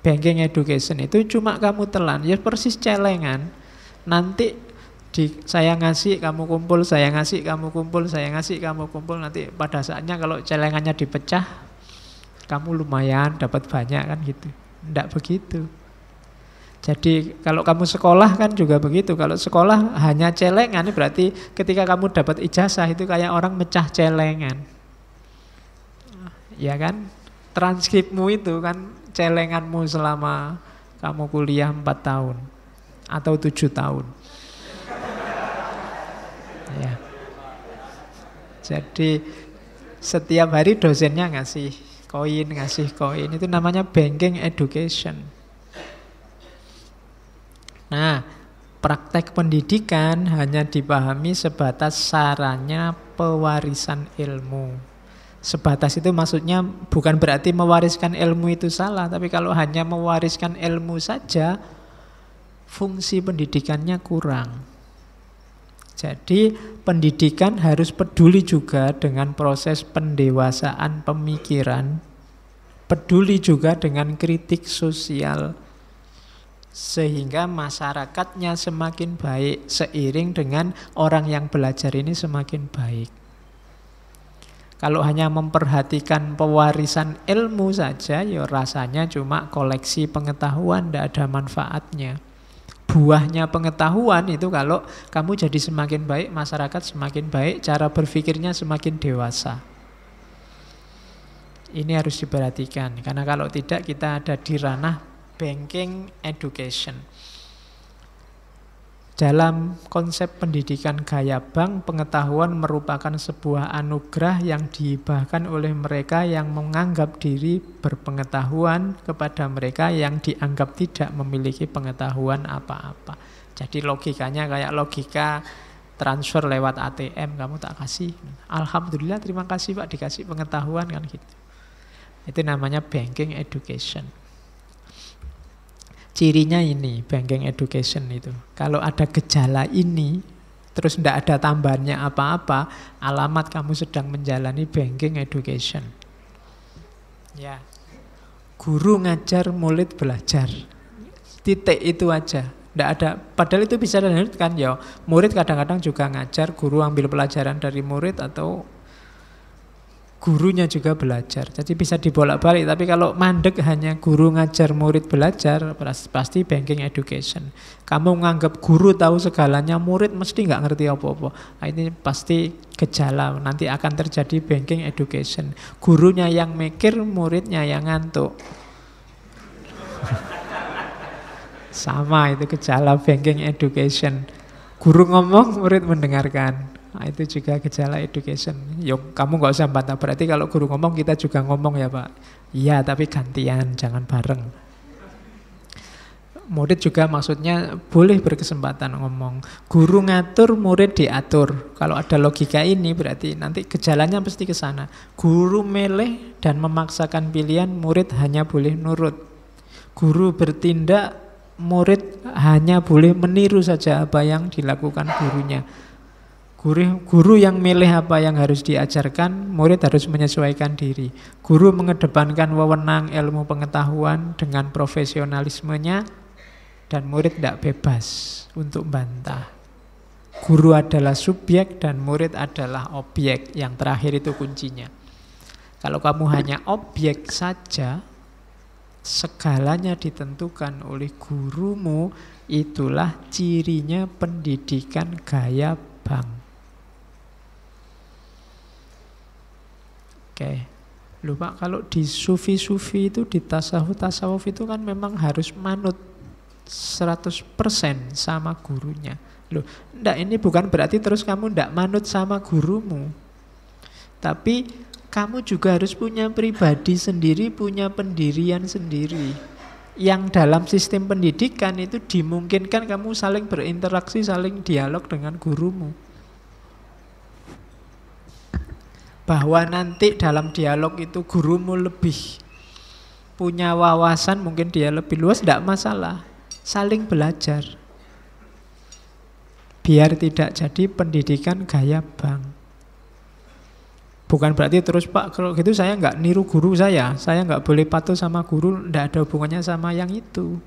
banking education itu cuma kamu telan ya persis celengan nanti di, saya ngasih kamu kumpul saya ngasih kamu kumpul saya ngasih kamu kumpul nanti pada saatnya kalau celengannya dipecah kamu lumayan dapat banyak kan gitu tidak begitu jadi kalau kamu sekolah kan juga begitu. Kalau sekolah hanya celengan berarti ketika kamu dapat ijazah itu kayak orang mecah celengan. Ya kan? Transkripmu itu kan celenganmu selama kamu kuliah empat tahun atau tujuh tahun. ya. Jadi setiap hari dosennya ngasih koin, ngasih koin. Itu namanya banking education. Nah, praktek pendidikan hanya dipahami sebatas sarannya pewarisan ilmu. Sebatas itu maksudnya bukan berarti mewariskan ilmu itu salah, tapi kalau hanya mewariskan ilmu saja, fungsi pendidikannya kurang. Jadi pendidikan harus peduli juga dengan proses pendewasaan pemikiran, peduli juga dengan kritik sosial, sehingga masyarakatnya semakin baik seiring dengan orang yang belajar ini semakin baik. Kalau hanya memperhatikan pewarisan ilmu saja, ya rasanya cuma koleksi pengetahuan, tidak ada manfaatnya. Buahnya pengetahuan itu kalau kamu jadi semakin baik, masyarakat semakin baik, cara berpikirnya semakin dewasa. Ini harus diperhatikan, karena kalau tidak kita ada di ranah banking education dalam konsep pendidikan gaya bank, pengetahuan merupakan sebuah anugerah yang dihibahkan oleh mereka yang menganggap diri berpengetahuan kepada mereka yang dianggap tidak memiliki pengetahuan apa-apa. Jadi logikanya kayak logika transfer lewat ATM kamu tak kasih. Alhamdulillah terima kasih Pak dikasih pengetahuan kan gitu. Itu namanya banking education. Cirinya ini, banking education itu. Kalau ada gejala ini, terus tidak ada tambahannya apa-apa, alamat kamu sedang menjalani banking education. Ya, guru ngajar, murid belajar. Titik itu aja. Tidak ada, padahal itu bisa dilanjutkan ya. Murid kadang-kadang juga ngajar, guru ambil pelajaran dari murid atau gurunya juga belajar. Jadi bisa dibolak-balik. Tapi kalau mandek hanya guru ngajar murid belajar, pasti banking education. Kamu menganggap guru tahu segalanya, murid mesti nggak ngerti apa-apa. Nah, ini pasti gejala. Nanti akan terjadi banking education. Gurunya yang mikir, muridnya yang ngantuk. <laughs> Sama itu gejala banking education. Guru ngomong, murid mendengarkan Nah, itu juga gejala education. Yuk, kamu nggak usah bantah. Berarti kalau guru ngomong kita juga ngomong ya Pak. Iya, tapi gantian, jangan bareng. Murid juga maksudnya boleh berkesempatan ngomong. Guru ngatur, murid diatur. Kalau ada logika ini berarti nanti gejalanya pasti ke sana. Guru meleh dan memaksakan pilihan, murid hanya boleh nurut. Guru bertindak, murid hanya boleh meniru saja apa yang dilakukan gurunya. Guru, guru yang milih apa yang harus diajarkan, murid harus menyesuaikan diri. Guru mengedepankan wewenang ilmu pengetahuan dengan profesionalismenya, dan murid tidak bebas untuk bantah. Guru adalah subjek dan murid adalah objek. Yang terakhir itu kuncinya. Kalau kamu hanya objek saja, segalanya ditentukan oleh gurumu, itulah cirinya pendidikan gaya bangsa. dipakai. Lupa kalau di sufi-sufi itu di tasawuf-tasawuf itu kan memang harus manut 100% sama gurunya. Loh, ndak ini bukan berarti terus kamu ndak manut sama gurumu. Tapi kamu juga harus punya pribadi sendiri, punya pendirian sendiri. Yang dalam sistem pendidikan itu dimungkinkan kamu saling berinteraksi, saling dialog dengan gurumu. bahwa nanti dalam dialog itu gurumu lebih punya wawasan mungkin dia lebih luas tidak masalah saling belajar biar tidak jadi pendidikan gaya bang bukan berarti terus pak kalau gitu saya nggak niru guru saya saya nggak boleh patuh sama guru tidak ada hubungannya sama yang itu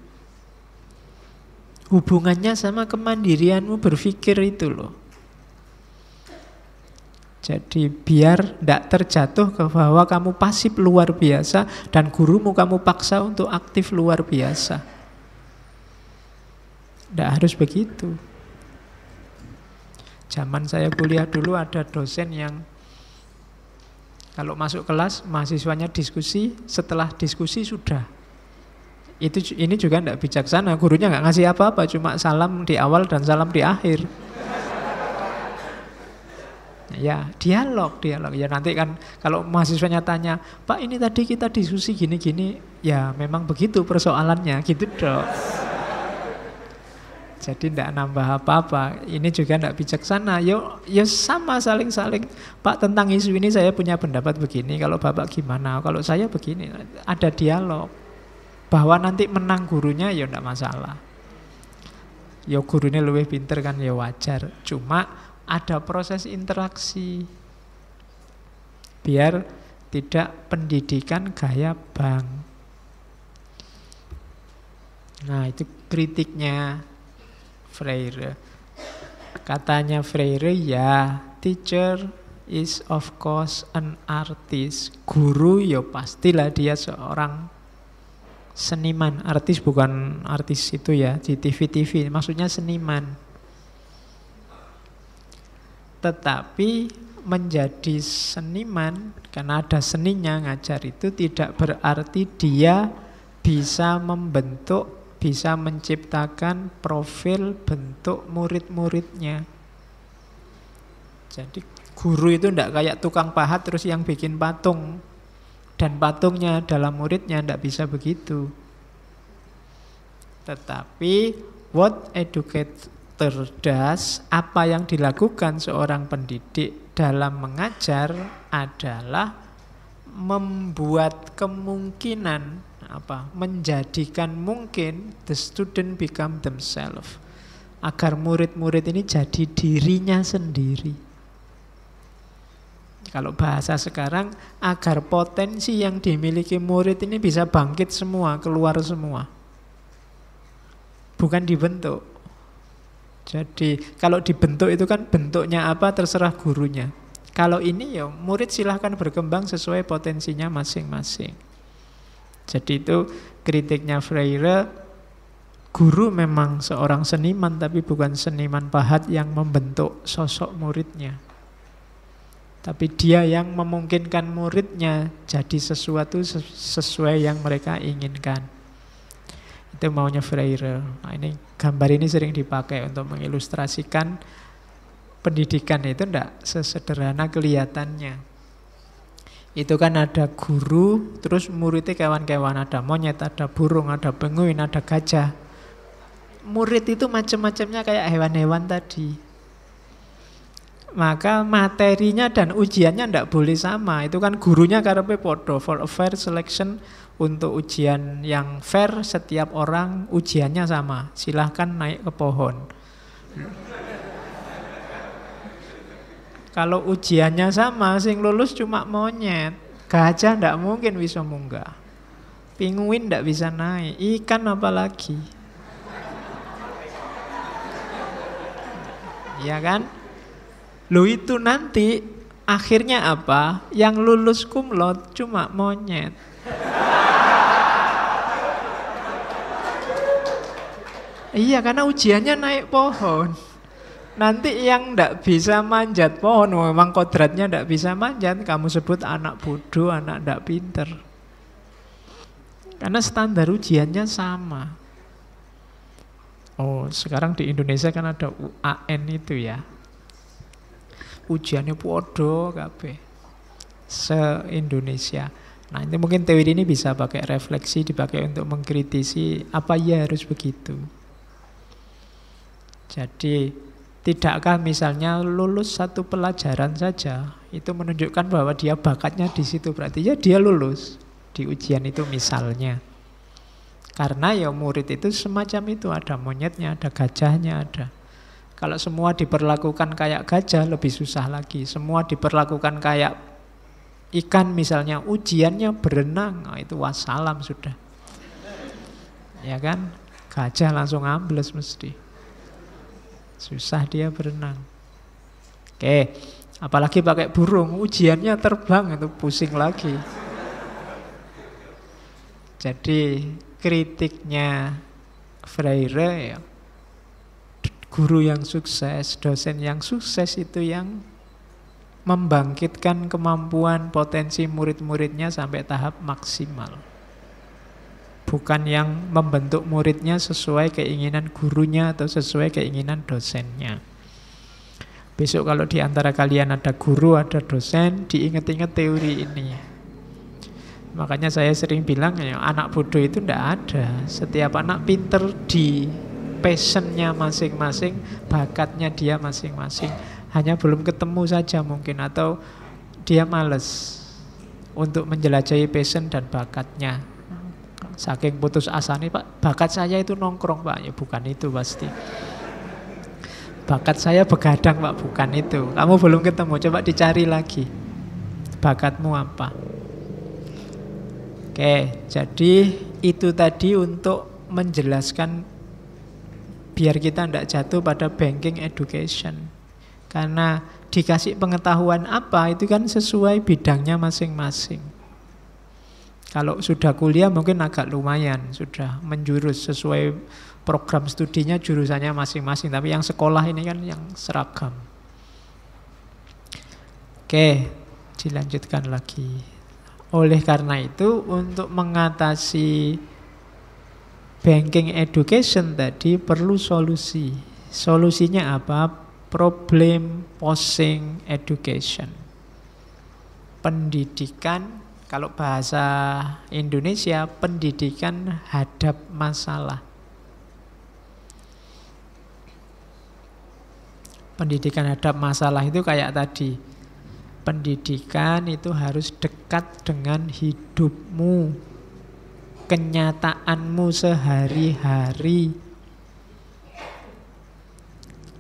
hubungannya sama kemandirianmu berpikir itu loh jadi biar tidak terjatuh ke bahwa kamu pasif luar biasa dan gurumu kamu paksa untuk aktif luar biasa. Tidak harus begitu. Zaman saya kuliah dulu ada dosen yang kalau masuk kelas mahasiswanya diskusi, setelah diskusi sudah. Itu ini juga tidak bijaksana, gurunya nggak ngasih apa-apa, cuma salam di awal dan salam di akhir. Ya dialog, dialog. Ya nanti kan kalau mahasiswanya tanya, Pak ini tadi kita diskusi gini-gini, ya memang begitu persoalannya gitu dong. Jadi tidak nambah apa-apa. Ini juga tidak bijaksana. Yo, yo sama saling-saling. Pak tentang isu ini saya punya pendapat begini. Kalau bapak gimana? Kalau saya begini. Ada dialog. Bahwa nanti menang gurunya ya tidak masalah. Yo gurunya lebih pinter kan ya wajar. Cuma ada proses interaksi biar tidak pendidikan gaya bank nah itu kritiknya Freire katanya Freire ya teacher is of course an artist guru ya pastilah dia seorang seniman artis bukan artis itu ya di TV TV maksudnya seniman tetapi menjadi seniman karena ada seninya ngajar itu tidak berarti dia bisa membentuk, bisa menciptakan profil bentuk murid-muridnya. Jadi guru itu tidak kayak tukang pahat terus yang bikin patung dan patungnya dalam muridnya tidak bisa begitu. Tetapi what educate cerdas, apa yang dilakukan seorang pendidik dalam mengajar adalah membuat kemungkinan apa menjadikan mungkin the student become themselves agar murid-murid ini jadi dirinya sendiri kalau bahasa sekarang agar potensi yang dimiliki murid ini bisa bangkit semua keluar semua bukan dibentuk jadi kalau dibentuk itu kan bentuknya apa terserah gurunya. Kalau ini ya murid silahkan berkembang sesuai potensinya masing-masing. Jadi itu kritiknya Freire, guru memang seorang seniman tapi bukan seniman pahat yang membentuk sosok muridnya. Tapi dia yang memungkinkan muridnya jadi sesuatu sesuai yang mereka inginkan. Itu maunya Freire. Nah, ini Gambar ini sering dipakai untuk mengilustrasikan pendidikan itu tidak sesederhana kelihatannya. Itu kan ada guru, terus muridnya kawan-kawan, ada monyet, ada burung, ada penguin, ada gajah. Murid itu macam-macamnya kayak hewan-hewan tadi maka materinya dan ujiannya tidak boleh sama. Itu kan gurunya karena podo for a fair selection untuk ujian yang fair setiap orang ujiannya sama. Silahkan naik ke pohon. Kalau ujiannya sama, sing lulus cuma monyet. Gajah ndak mungkin bisa munggah. Pinguin ndak bisa naik. Ikan apalagi. Iya kan? Lu itu nanti akhirnya apa? Yang lulus kumlot cuma monyet. iya karena ujiannya naik pohon. Nanti yang ndak bisa manjat pohon, memang kodratnya ndak bisa manjat, kamu sebut anak bodoh, anak ndak pinter. Karena standar ujiannya sama. Oh, sekarang di Indonesia kan ada UAN itu ya ujiannya podo kabeh se-Indonesia. Nah, itu mungkin teori ini bisa pakai refleksi, dipakai untuk mengkritisi apa ya harus begitu. Jadi, tidakkah misalnya lulus satu pelajaran saja itu menunjukkan bahwa dia bakatnya di situ berarti ya dia lulus di ujian itu misalnya. Karena ya murid itu semacam itu ada monyetnya, ada gajahnya, ada kalau semua diperlakukan kayak gajah lebih susah lagi. Semua diperlakukan kayak ikan misalnya ujiannya berenang, nah, itu wasalam sudah. Ya kan? Gajah langsung ambles mesti. Susah dia berenang. Oke, apalagi pakai burung, ujiannya terbang itu pusing lagi. Jadi kritiknya Freire ya guru yang sukses, dosen yang sukses itu yang membangkitkan kemampuan potensi murid-muridnya sampai tahap maksimal. Bukan yang membentuk muridnya sesuai keinginan gurunya atau sesuai keinginan dosennya. Besok kalau di antara kalian ada guru, ada dosen, diingat-ingat teori ini. Makanya saya sering bilang, ya, anak bodoh itu tidak ada. Setiap anak pinter di passionnya masing-masing, bakatnya dia masing-masing. Hanya belum ketemu saja mungkin atau dia males untuk menjelajahi passion dan bakatnya. Saking putus asa nih Pak, bakat saya itu nongkrong Pak, ya bukan itu pasti. Bakat saya begadang Pak, bukan itu. Kamu belum ketemu, coba dicari lagi. Bakatmu apa? Oke, jadi itu tadi untuk menjelaskan biar kita tidak jatuh pada banking education. Karena dikasih pengetahuan apa itu kan sesuai bidangnya masing-masing. Kalau sudah kuliah mungkin agak lumayan, sudah menjurus sesuai program studinya jurusannya masing-masing. Tapi yang sekolah ini kan yang seragam. Oke, dilanjutkan lagi. Oleh karena itu untuk mengatasi banking education tadi perlu solusi. Solusinya apa? Problem posing education. Pendidikan, kalau bahasa Indonesia, pendidikan hadap masalah. Pendidikan hadap masalah itu kayak tadi. Pendidikan itu harus dekat dengan hidupmu, kenyataanmu sehari-hari.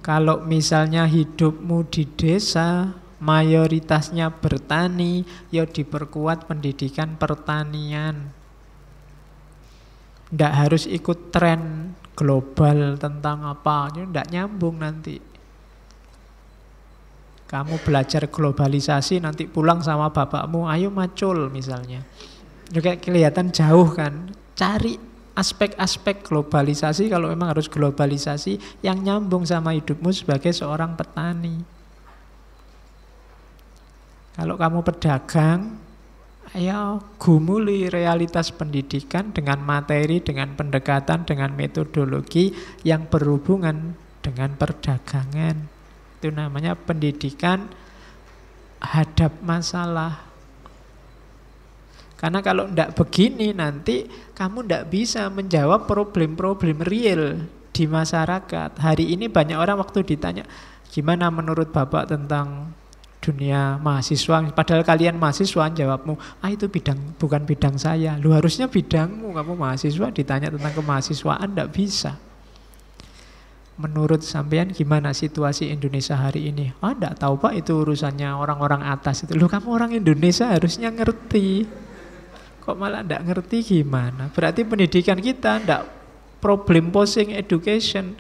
Kalau misalnya hidupmu di desa, mayoritasnya bertani, ya diperkuat pendidikan pertanian. Tidak harus ikut tren global tentang apa, itu ya tidak nyambung nanti. Kamu belajar globalisasi nanti pulang sama bapakmu, ayo macul misalnya juga kelihatan jauh kan. Cari aspek-aspek globalisasi kalau memang harus globalisasi yang nyambung sama hidupmu sebagai seorang petani. Kalau kamu pedagang, ayo gumuli realitas pendidikan dengan materi, dengan pendekatan, dengan metodologi yang berhubungan dengan perdagangan. Itu namanya pendidikan hadap masalah karena kalau tidak begini nanti kamu tidak bisa menjawab problem-problem real di masyarakat. Hari ini banyak orang waktu ditanya, gimana menurut Bapak tentang dunia mahasiswa? Padahal kalian mahasiswa jawabmu, ah itu bidang bukan bidang saya. Lu harusnya bidangmu, kamu mahasiswa ditanya tentang kemahasiswaan tidak bisa. Menurut sampean gimana situasi Indonesia hari ini? Ah, tidak tahu Pak itu urusannya orang-orang atas itu. Lu kamu orang Indonesia harusnya ngerti kok malah tidak ngerti gimana. Berarti pendidikan kita tidak problem posing education.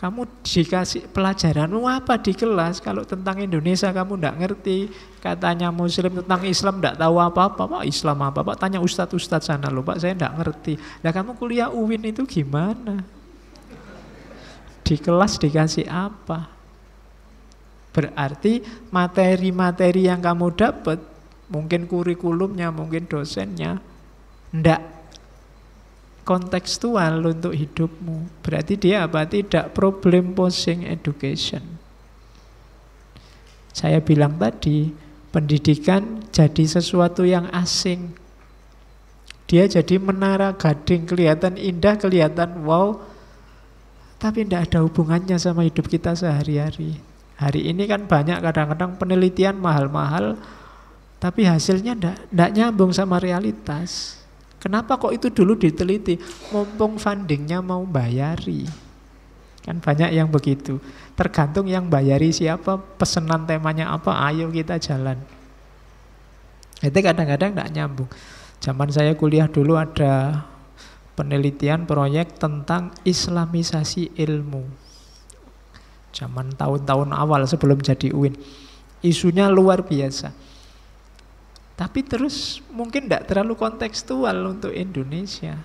Kamu dikasih pelajaranmu apa di kelas kalau tentang Indonesia kamu tidak ngerti katanya Muslim tentang Islam tidak tahu apa apa Pak Islam apa Pak tanya Ustadz Ustadz sana loh Pak saya tidak ngerti nah kamu kuliah UIN itu gimana di kelas dikasih apa berarti materi-materi yang kamu dapat mungkin kurikulumnya, mungkin dosennya. Ndak kontekstual untuk hidupmu. Berarti dia apa? Tidak problem posing education. Saya bilang tadi, pendidikan jadi sesuatu yang asing. Dia jadi menara gading, kelihatan indah, kelihatan wow, tapi tidak ada hubungannya sama hidup kita sehari-hari. Hari ini kan banyak kadang-kadang penelitian mahal-mahal tapi hasilnya tidak nyambung sama realitas. Kenapa kok itu dulu diteliti? Mumpung fundingnya mau bayari. Kan banyak yang begitu. Tergantung yang bayari siapa, pesenan temanya apa, ayo kita jalan. Itu kadang-kadang tidak nyambung. Zaman saya kuliah dulu ada penelitian proyek tentang islamisasi ilmu. Zaman tahun-tahun awal sebelum jadi UIN. Isunya luar biasa tapi terus mungkin tidak terlalu kontekstual untuk Indonesia.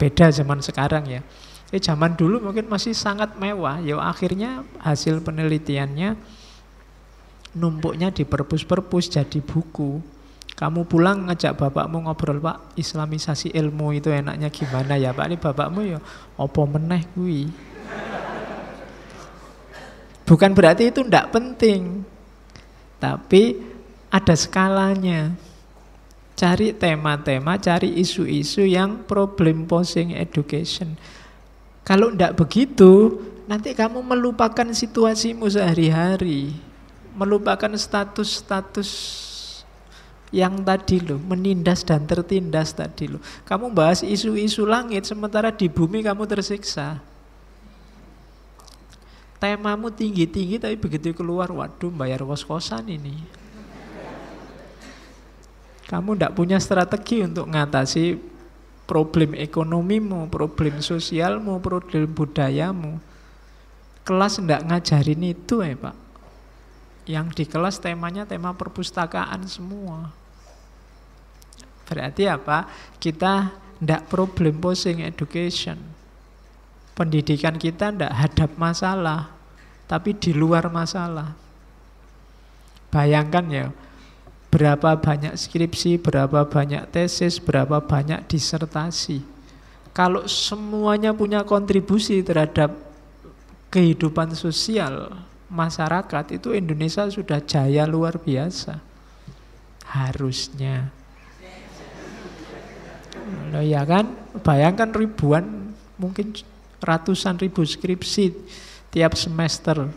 Beda zaman sekarang ya. Eh, zaman dulu mungkin masih sangat mewah. Ya akhirnya hasil penelitiannya numpuknya di perpus-perpus jadi buku. Kamu pulang ngajak bapakmu ngobrol, Pak, islamisasi ilmu itu enaknya gimana ya, Pak? Ini bapakmu ya opo meneh kuwi. Bukan berarti itu ndak penting. Tapi ada skalanya. Cari tema-tema, cari isu-isu yang problem posing education. Kalau tidak begitu, nanti kamu melupakan situasimu sehari-hari. Melupakan status-status yang tadi lo menindas dan tertindas tadi lo. Kamu bahas isu-isu langit, sementara di bumi kamu tersiksa. Temamu tinggi-tinggi, tapi begitu keluar, waduh bayar kos-kosan ini. Kamu tidak punya strategi untuk mengatasi problem ekonomimu, problem sosialmu, problem budayamu. Kelas tidak ngajarin itu ya Pak. Yang di kelas temanya tema perpustakaan semua. Berarti apa? Kita tidak problem posing education. Pendidikan kita tidak hadap masalah, tapi di luar masalah. Bayangkan ya, berapa banyak skripsi, berapa banyak tesis, berapa banyak disertasi. Kalau semuanya punya kontribusi terhadap kehidupan sosial masyarakat itu Indonesia sudah jaya luar biasa. Harusnya. Loh ya kan, bayangkan ribuan, mungkin ratusan ribu skripsi tiap semester.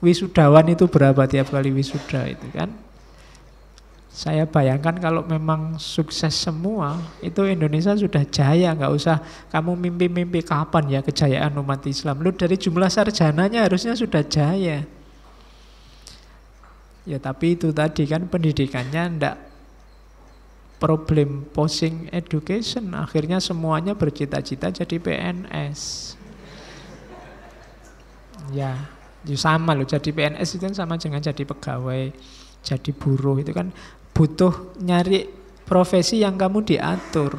Wisudawan itu berapa tiap kali wisuda itu kan? Saya bayangkan kalau memang sukses semua, itu Indonesia sudah jaya, nggak usah kamu mimpi-mimpi kapan ya kejayaan umat Islam. Lu dari jumlah sarjananya harusnya sudah jaya. Ya tapi itu tadi kan pendidikannya ndak problem posing education akhirnya semuanya bercita-cita jadi PNS. Ya, ya sama loh jadi PNS itu kan sama dengan jadi pegawai jadi buruh itu kan butuh nyari profesi yang kamu diatur.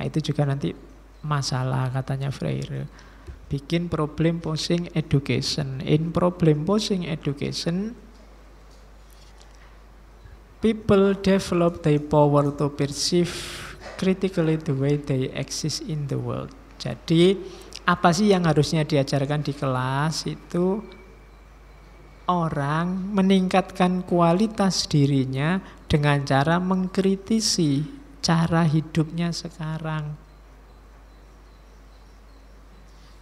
Nah, itu juga nanti masalah katanya Freire. Bikin problem posing education. In problem posing education, people develop their power to perceive critically the way they exist in the world. Jadi, apa sih yang harusnya diajarkan di kelas itu orang meningkatkan kualitas dirinya dengan cara mengkritisi cara hidupnya sekarang.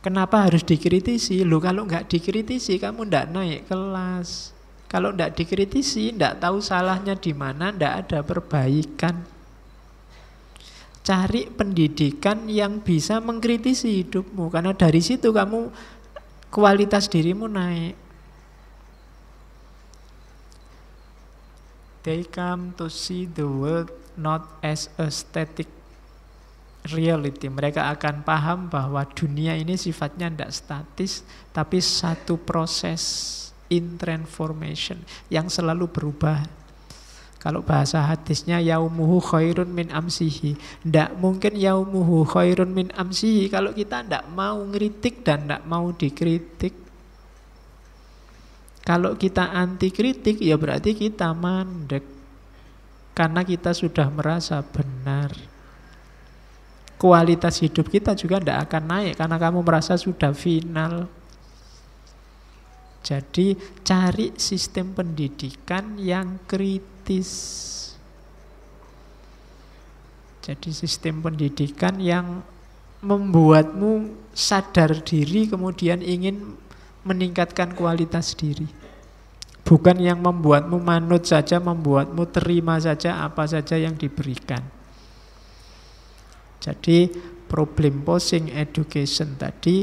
Kenapa harus dikritisi? Lu kalau nggak dikritisi kamu ndak naik kelas. Kalau ndak dikritisi, ndak tahu salahnya di mana, ndak ada perbaikan. Cari pendidikan yang bisa mengkritisi hidupmu karena dari situ kamu kualitas dirimu naik. They come to see the world not as a static reality. Mereka akan paham bahwa dunia ini sifatnya tidak statis, tapi satu proses in transformation yang selalu berubah. Kalau bahasa hadisnya yaumuhu khairun min amsihi. Tidak mungkin yaumuhu khairun min amsihi kalau kita tidak mau ngeritik dan tidak mau dikritik. Kalau kita anti kritik, ya berarti kita mandek. Karena kita sudah merasa benar. Kualitas hidup kita juga tidak akan naik karena kamu merasa sudah final. Jadi cari sistem pendidikan yang kritis. Jadi sistem pendidikan yang membuatmu sadar diri kemudian ingin meningkatkan kualitas diri. Bukan yang membuatmu manut saja, membuatmu terima saja apa saja yang diberikan. Jadi problem posing education tadi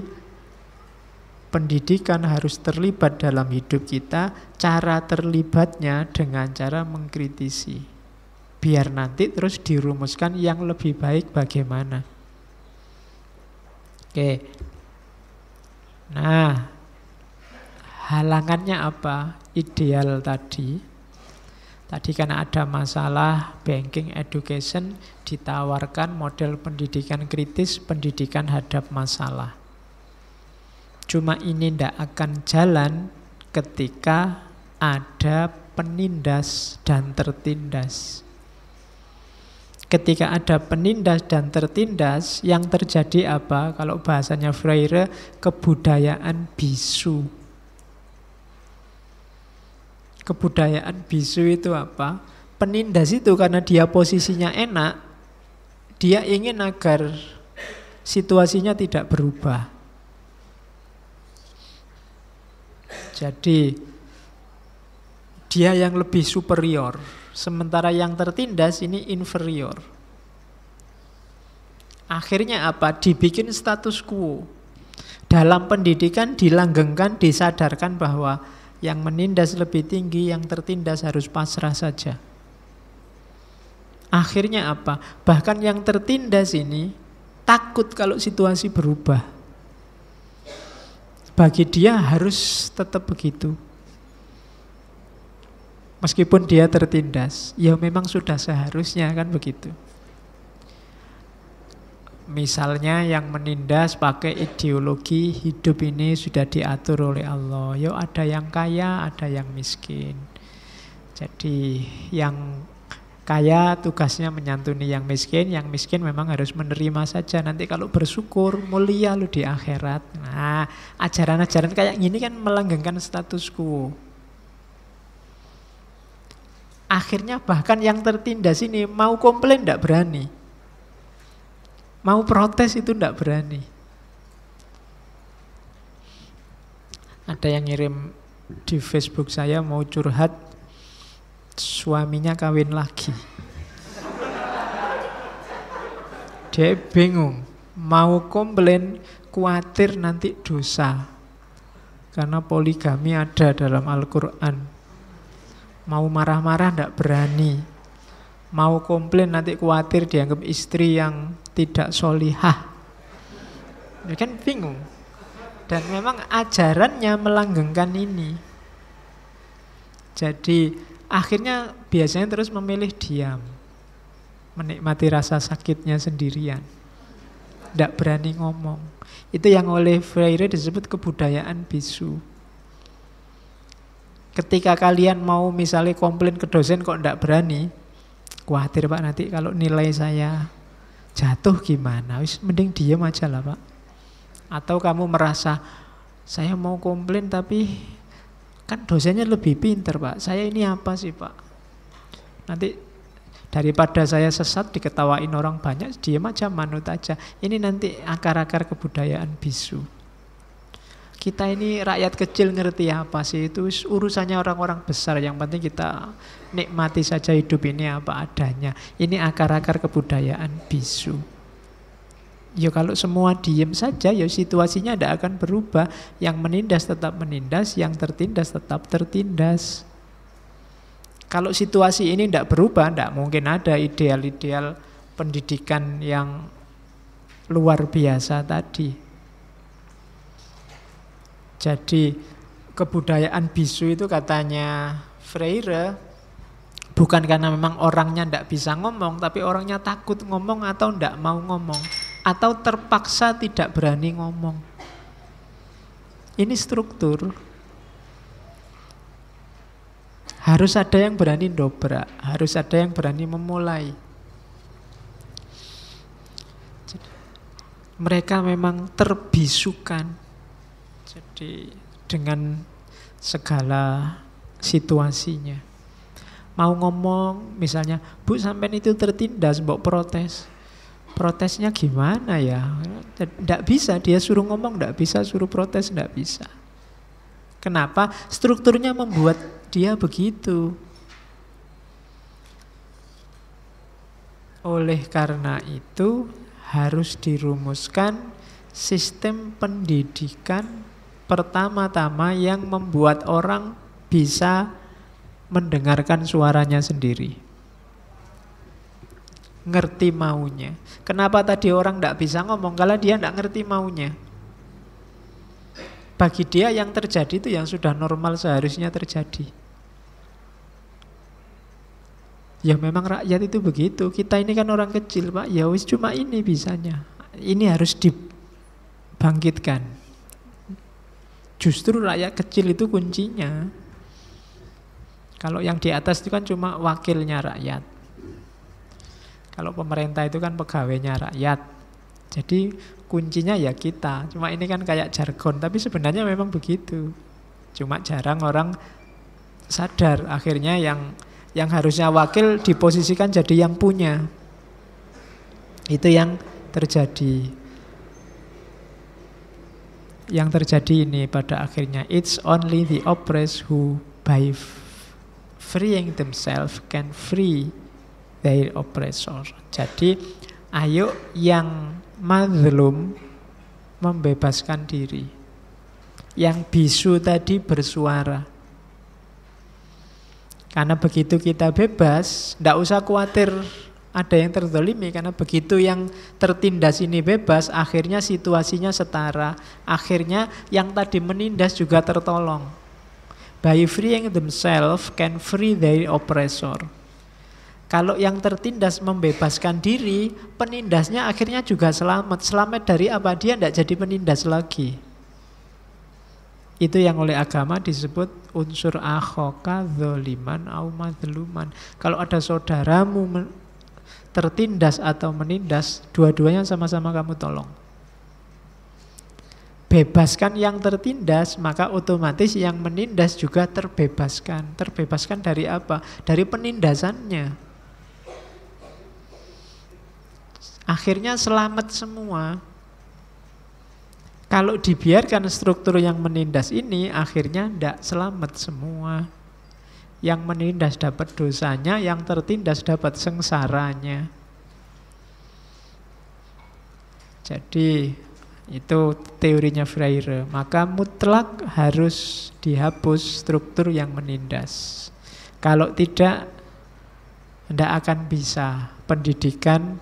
pendidikan harus terlibat dalam hidup kita, cara terlibatnya dengan cara mengkritisi. Biar nanti terus dirumuskan yang lebih baik bagaimana. Oke. Nah, Halangannya apa? Ideal tadi. Tadi kan ada masalah banking education ditawarkan model pendidikan kritis, pendidikan hadap masalah. Cuma ini tidak akan jalan ketika ada penindas dan tertindas. Ketika ada penindas dan tertindas, yang terjadi apa? Kalau bahasanya Freire, kebudayaan bisu kebudayaan bisu itu apa? Penindas itu karena dia posisinya enak, dia ingin agar situasinya tidak berubah. Jadi dia yang lebih superior, sementara yang tertindas ini inferior. Akhirnya apa? Dibikin status quo. Dalam pendidikan dilanggengkan, disadarkan bahwa yang menindas lebih tinggi, yang tertindas harus pasrah saja. Akhirnya apa? Bahkan yang tertindas ini takut kalau situasi berubah. Bagi dia harus tetap begitu. Meskipun dia tertindas, ya memang sudah seharusnya kan begitu. Misalnya yang menindas pakai ideologi hidup ini sudah diatur oleh Allah. Yo ada yang kaya, ada yang miskin. Jadi yang kaya tugasnya menyantuni yang miskin, yang miskin memang harus menerima saja. Nanti kalau bersyukur mulia lu di akhirat. Nah, ajaran-ajaran kayak gini kan melanggengkan statusku. Akhirnya bahkan yang tertindas ini mau komplain tidak berani. Mau protes itu tidak berani. Ada yang ngirim di Facebook saya mau curhat, suaminya kawin lagi. Dia bingung, mau komplain khawatir nanti dosa. Karena poligami ada dalam Al-Quran. Mau marah-marah tidak berani. Mau komplain nanti khawatir dianggap istri yang tidak solihah. Ya kan bingung. Dan memang ajarannya melanggengkan ini. Jadi akhirnya biasanya terus memilih diam. Menikmati rasa sakitnya sendirian. Tidak berani ngomong. Itu yang oleh Freire disebut kebudayaan bisu. Ketika kalian mau misalnya komplain ke dosen kok tidak berani, khawatir Pak nanti kalau nilai saya jatuh gimana? Wis mending diem aja lah pak. Atau kamu merasa saya mau komplain tapi kan dosennya lebih pinter pak. Saya ini apa sih pak? Nanti daripada saya sesat diketawain orang banyak, diem aja manut aja. Ini nanti akar-akar kebudayaan bisu. Kita ini rakyat kecil ngerti apa sih itu urusannya orang-orang besar. Yang penting kita nikmati saja hidup ini apa adanya. Ini akar-akar kebudayaan bisu. Ya kalau semua diem saja ya situasinya tidak akan berubah. Yang menindas tetap menindas, yang tertindas tetap tertindas. Kalau situasi ini tidak berubah, tidak mungkin ada ideal-ideal pendidikan yang luar biasa tadi. Jadi kebudayaan bisu itu katanya Freire Bukan karena memang orangnya tidak bisa ngomong, tapi orangnya takut ngomong atau tidak mau ngomong. Atau terpaksa tidak berani ngomong. Ini struktur. Harus ada yang berani dobrak, harus ada yang berani memulai. Mereka memang terbisukan. Jadi dengan segala situasinya mau ngomong misalnya bu sampean itu tertindas mbok protes protesnya gimana ya tidak bisa dia suruh ngomong tidak bisa suruh protes tidak bisa kenapa strukturnya membuat dia begitu oleh karena itu harus dirumuskan sistem pendidikan pertama-tama yang membuat orang bisa mendengarkan suaranya sendiri. Ngerti maunya. Kenapa tadi orang tidak bisa ngomong? Karena dia tidak ngerti maunya. Bagi dia yang terjadi itu yang sudah normal seharusnya terjadi. Ya memang rakyat itu begitu. Kita ini kan orang kecil, Pak. Ya wis cuma ini bisanya. Ini harus dibangkitkan. Justru rakyat kecil itu kuncinya. Kalau yang di atas itu kan cuma wakilnya rakyat. Kalau pemerintah itu kan pegawainya rakyat. Jadi kuncinya ya kita. Cuma ini kan kayak jargon, tapi sebenarnya memang begitu. Cuma jarang orang sadar akhirnya yang yang harusnya wakil diposisikan jadi yang punya. Itu yang terjadi. Yang terjadi ini pada akhirnya it's only the oppressed who buy freeing themselves can free their oppressor. Jadi ayo yang mazlum membebaskan diri. Yang bisu tadi bersuara. Karena begitu kita bebas, tidak usah khawatir ada yang terdolimi karena begitu yang tertindas ini bebas akhirnya situasinya setara akhirnya yang tadi menindas juga tertolong By freeing themselves can free their oppressor. Kalau yang tertindas membebaskan diri, penindasnya akhirnya juga selamat. Selamat dari apa? Dia tidak jadi penindas lagi. Itu yang oleh agama disebut unsur ahoka zoliman au madluman. Kalau ada saudaramu tertindas atau menindas, dua-duanya sama-sama kamu tolong bebaskan yang tertindas, maka otomatis yang menindas juga terbebaskan. Terbebaskan dari apa? Dari penindasannya. Akhirnya selamat semua. Kalau dibiarkan struktur yang menindas ini, akhirnya tidak selamat semua. Yang menindas dapat dosanya, yang tertindas dapat sengsaranya. Jadi itu teorinya Freire. Maka mutlak harus dihapus struktur yang menindas. Kalau tidak, tidak akan bisa pendidikan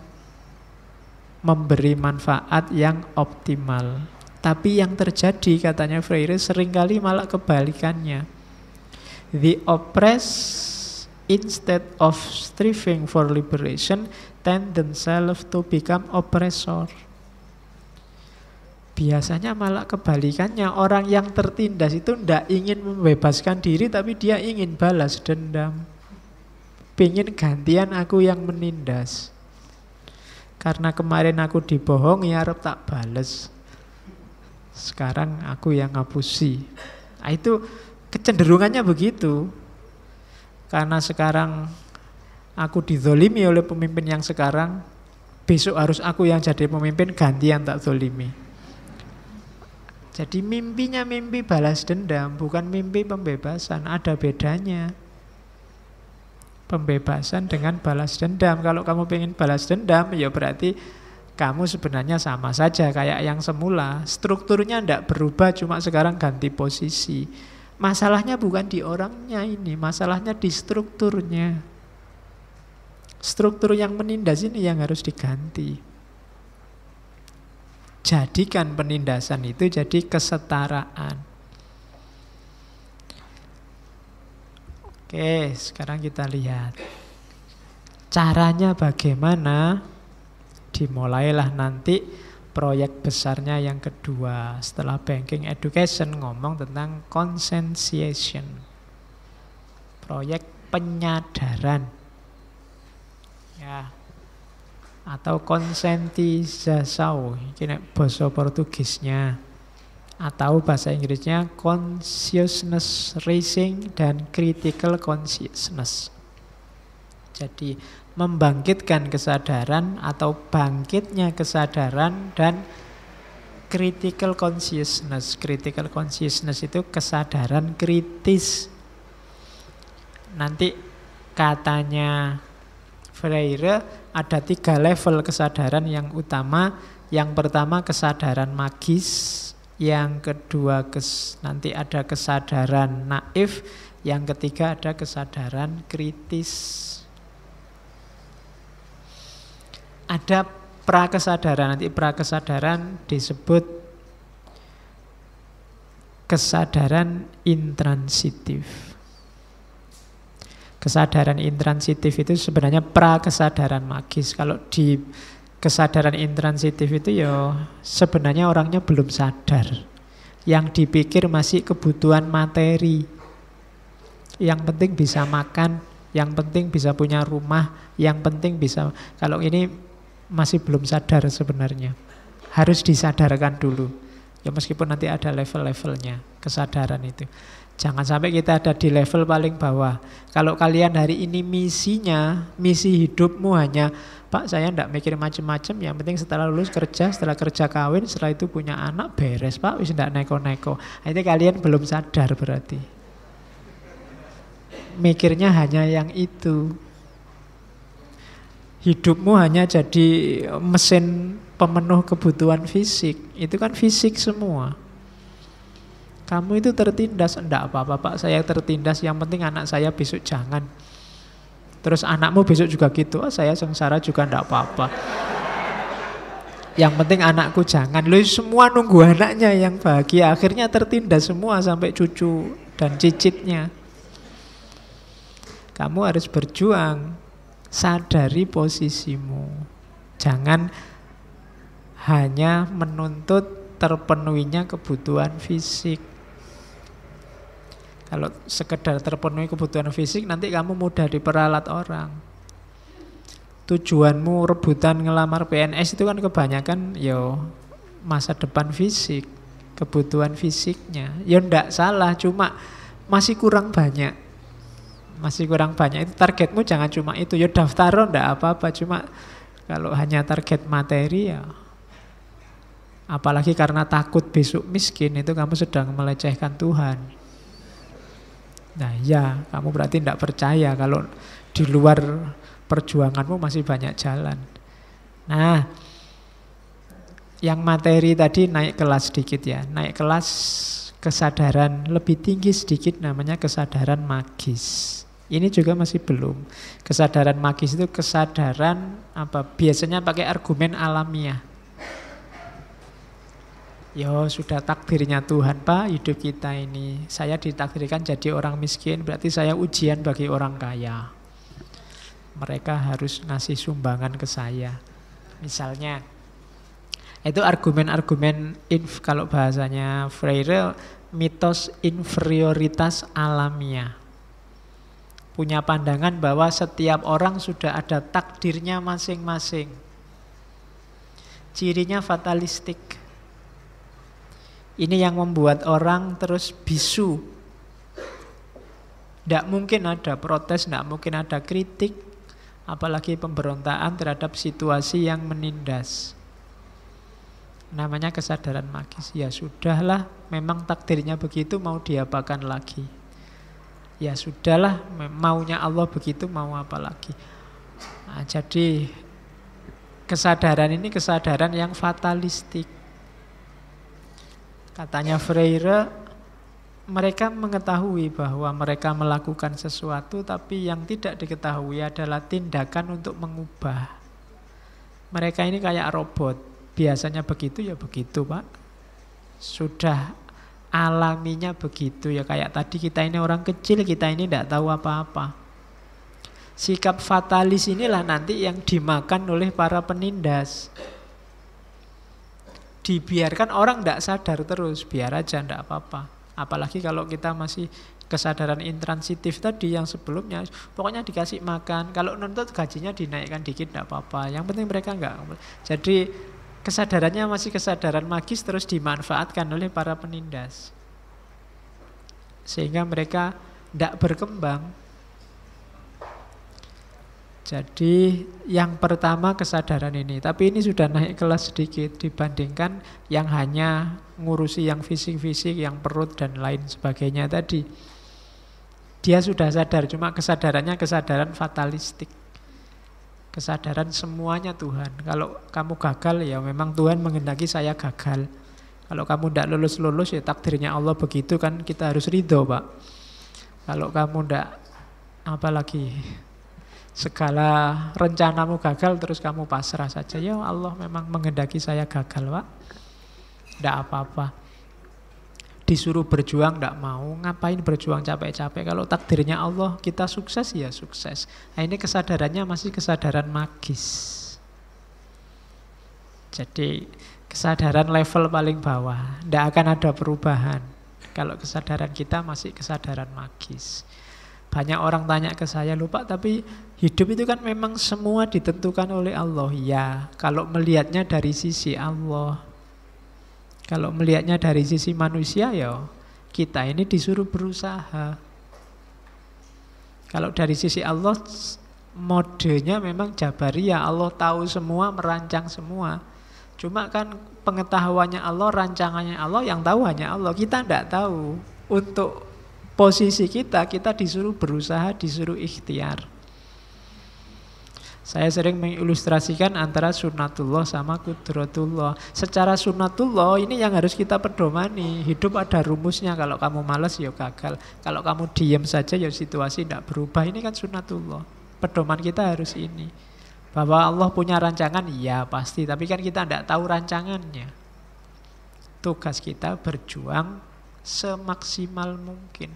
memberi manfaat yang optimal. Tapi yang terjadi katanya Freire seringkali malah kebalikannya. The oppressed instead of striving for liberation tend themselves to become oppressor biasanya malah kebalikannya orang yang tertindas itu tidak ingin membebaskan diri tapi dia ingin balas dendam pingin gantian aku yang menindas karena kemarin aku dibohongi harap ya tak balas, sekarang aku yang ngapusi nah, itu kecenderungannya begitu karena sekarang aku dizolimi oleh pemimpin yang sekarang besok harus aku yang jadi pemimpin gantian tak zolimi jadi mimpinya mimpi balas dendam, bukan mimpi pembebasan. Ada bedanya. Pembebasan dengan balas dendam. Kalau kamu pengen balas dendam, ya berarti kamu sebenarnya sama saja kayak yang semula. Strukturnya tidak berubah, cuma sekarang ganti posisi. Masalahnya bukan di orangnya ini, masalahnya di strukturnya. Struktur yang menindas ini yang harus diganti jadikan penindasan itu jadi kesetaraan. Oke, sekarang kita lihat. Caranya bagaimana? Dimulailah nanti proyek besarnya yang kedua setelah banking education ngomong tentang conscientiation proyek penyadaran ya atau conscientização ini bahasa Portugisnya atau bahasa Inggrisnya consciousness raising dan critical consciousness. Jadi membangkitkan kesadaran atau bangkitnya kesadaran dan critical consciousness. Critical consciousness itu kesadaran kritis. Nanti katanya Freire ada tiga level kesadaran yang utama. Yang pertama kesadaran magis, yang kedua kes, nanti ada kesadaran naif, yang ketiga ada kesadaran kritis. Ada prakesadaran, nanti prakesadaran disebut kesadaran intransitif. Kesadaran intransitif itu sebenarnya pra kesadaran magis. Kalau di kesadaran intransitif itu ya sebenarnya orangnya belum sadar. Yang dipikir masih kebutuhan materi. Yang penting bisa makan, yang penting bisa punya rumah, yang penting bisa kalau ini masih belum sadar sebenarnya. Harus disadarkan dulu. Ya meskipun nanti ada level-levelnya kesadaran itu. Jangan sampai kita ada di level paling bawah. Kalau kalian hari ini misinya, misi hidupmu hanya, Pak saya tidak mikir macam-macam, yang penting setelah lulus kerja, setelah kerja kawin, setelah itu punya anak, beres Pak, wis tidak neko-neko. Nah, ini kalian belum sadar berarti. Mikirnya hanya yang itu. Hidupmu hanya jadi mesin pemenuh kebutuhan fisik. Itu kan fisik semua kamu itu tertindas, enggak apa-apa pak, saya tertindas, yang penting anak saya besok jangan. Terus anakmu besok juga gitu, oh, saya sengsara juga enggak apa-apa. Yang penting anakku jangan, lu semua nunggu anaknya yang bahagia, akhirnya tertindas semua sampai cucu dan cicitnya. Kamu harus berjuang, sadari posisimu. Jangan hanya menuntut terpenuhinya kebutuhan fisik. Kalau sekedar terpenuhi kebutuhan fisik, nanti kamu mudah diperalat orang. Tujuanmu rebutan ngelamar PNS itu kan kebanyakan yo masa depan fisik, kebutuhan fisiknya. Yo ndak salah, cuma masih kurang banyak. Masih kurang banyak. Itu targetmu jangan cuma itu. Yo daftar ndak apa-apa, cuma kalau hanya target materi ya Apalagi karena takut besok miskin itu kamu sedang melecehkan Tuhan. Nah ya, kamu berarti tidak percaya kalau di luar perjuanganmu masih banyak jalan. Nah, yang materi tadi naik kelas sedikit ya, naik kelas kesadaran lebih tinggi sedikit namanya kesadaran magis. Ini juga masih belum. Kesadaran magis itu kesadaran apa? Biasanya pakai argumen alamiah. Ya sudah takdirnya Tuhan Pak hidup kita ini. Saya ditakdirkan jadi orang miskin berarti saya ujian bagi orang kaya. Mereka harus ngasih sumbangan ke saya. Misalnya itu argumen-argumen inf kalau bahasanya Freire mitos inferioritas alamiah. Punya pandangan bahwa setiap orang sudah ada takdirnya masing-masing. Cirinya fatalistik ini yang membuat orang terus bisu. Tidak mungkin ada protes, tidak mungkin ada kritik, apalagi pemberontaan terhadap situasi yang menindas. Namanya kesadaran magis. Ya sudahlah, memang takdirnya begitu mau diapakan lagi. Ya sudahlah, maunya Allah begitu mau apa lagi. Nah, jadi kesadaran ini kesadaran yang fatalistik Katanya Freire, mereka mengetahui bahwa mereka melakukan sesuatu tapi yang tidak diketahui adalah tindakan untuk mengubah. Mereka ini kayak robot. Biasanya begitu ya begitu, Pak. Sudah alaminya begitu ya kayak tadi kita ini orang kecil, kita ini tidak tahu apa-apa sikap fatalis inilah nanti yang dimakan oleh para penindas dibiarkan orang tidak sadar terus, biar aja tidak apa-apa. Apalagi kalau kita masih kesadaran intransitif tadi yang sebelumnya, pokoknya dikasih makan. Kalau nuntut gajinya dinaikkan dikit tidak apa-apa. Yang penting mereka enggak Jadi kesadarannya masih kesadaran magis terus dimanfaatkan oleh para penindas. Sehingga mereka tidak berkembang, jadi yang pertama kesadaran ini, tapi ini sudah naik kelas sedikit dibandingkan yang hanya ngurusi yang fisik-fisik, yang perut dan lain sebagainya tadi. Dia sudah sadar, cuma kesadarannya kesadaran fatalistik. Kesadaran semuanya Tuhan. Kalau kamu gagal ya memang Tuhan menghendaki saya gagal. Kalau kamu tidak lulus-lulus ya takdirnya Allah begitu kan kita harus ridho pak. Kalau kamu tidak apalagi segala rencanamu gagal terus kamu pasrah saja. Ya Allah memang mengendaki saya gagal, Pak. Tidak apa-apa. Disuruh berjuang tidak mau, ngapain berjuang capek-capek. Kalau takdirnya Allah kita sukses ya sukses. Nah ini kesadarannya masih kesadaran magis. Jadi kesadaran level paling bawah, tidak akan ada perubahan. Kalau kesadaran kita masih kesadaran magis. Banyak orang tanya ke saya, lupa tapi hidup itu kan memang semua ditentukan oleh Allah. Ya, kalau melihatnya dari sisi Allah. Kalau melihatnya dari sisi manusia ya kita ini disuruh berusaha. Kalau dari sisi Allah modenya memang jabari ya. Allah tahu semua, merancang semua. Cuma kan pengetahuannya Allah, rancangannya Allah, yang tahu hanya Allah. Kita tidak tahu untuk posisi kita, kita disuruh berusaha, disuruh ikhtiar. Saya sering mengilustrasikan antara sunnatullah sama kudratullah. Secara sunnatullah ini yang harus kita pedomani. Hidup ada rumusnya. Kalau kamu males ya gagal. Kalau kamu diem saja ya situasi tidak berubah. Ini kan sunnatullah. Pedoman kita harus ini. Bahwa Allah punya rancangan, ya pasti. Tapi kan kita tidak tahu rancangannya. Tugas kita berjuang semaksimal mungkin.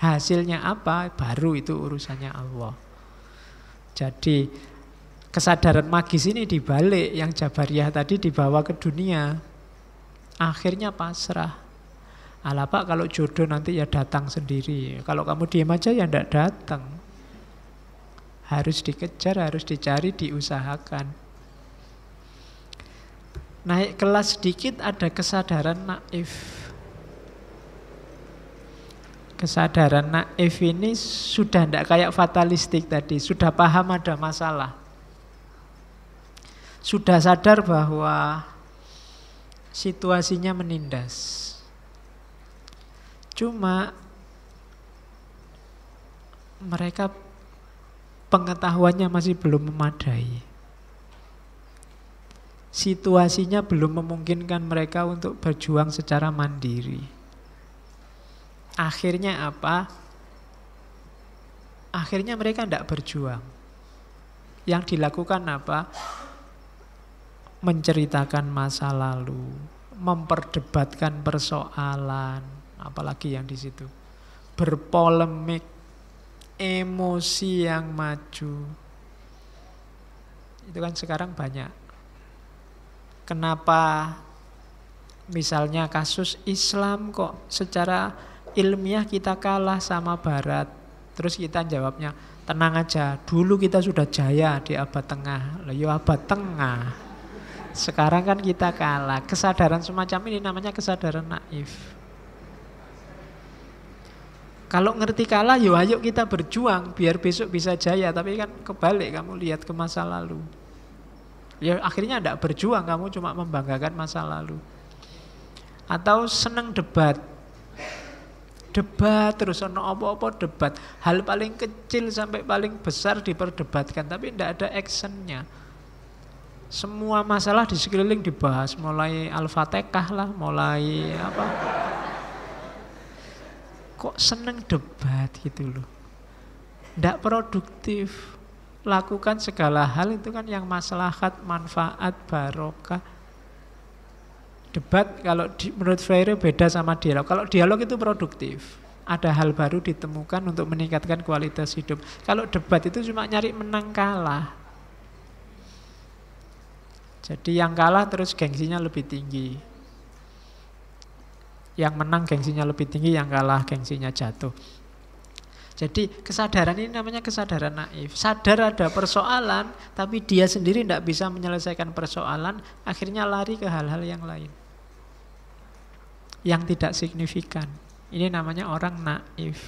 Hasilnya apa? Baru itu urusannya Allah. Jadi kesadaran magis ini dibalik yang Jabariyah tadi dibawa ke dunia. Akhirnya pasrah. Alah pak kalau jodoh nanti ya datang sendiri. Kalau kamu diam aja ya tidak datang. Harus dikejar, harus dicari, diusahakan. Naik kelas sedikit ada kesadaran naif kesadaran naif ini sudah tidak kayak fatalistik tadi, sudah paham ada masalah. Sudah sadar bahwa situasinya menindas. Cuma mereka pengetahuannya masih belum memadai. Situasinya belum memungkinkan mereka untuk berjuang secara mandiri. Akhirnya apa? Akhirnya mereka tidak berjuang. Yang dilakukan apa? Menceritakan masa lalu, memperdebatkan persoalan, apalagi yang di situ. Berpolemik, emosi yang maju. Itu kan sekarang banyak. Kenapa misalnya kasus Islam kok secara ilmiah kita kalah sama barat. Terus kita jawabnya, tenang aja, dulu kita sudah jaya di abad tengah. Loh, abad tengah. Sekarang kan kita kalah. Kesadaran semacam ini namanya kesadaran naif. Kalau ngerti kalah, yuk ayo kita berjuang biar besok bisa jaya. Tapi kan kebalik, kamu lihat ke masa lalu. Ya akhirnya tidak berjuang, kamu cuma membanggakan masa lalu. Atau senang debat, debat terus ono apa-apa debat hal paling kecil sampai paling besar diperdebatkan tapi tidak ada actionnya semua masalah di sekeliling dibahas mulai al-fatihah lah mulai apa kok seneng debat gitu loh tidak produktif lakukan segala hal itu kan yang maslahat manfaat barokah Debat kalau di, menurut Freire beda sama dialog. Kalau dialog itu produktif. Ada hal baru ditemukan untuk meningkatkan kualitas hidup. Kalau debat itu cuma nyari menang kalah. Jadi yang kalah terus gengsinya lebih tinggi. Yang menang gengsinya lebih tinggi, yang kalah gengsinya jatuh. Jadi kesadaran ini namanya kesadaran naif. Sadar ada persoalan, tapi dia sendiri tidak bisa menyelesaikan persoalan, akhirnya lari ke hal-hal yang lain yang tidak signifikan. Ini namanya orang naif.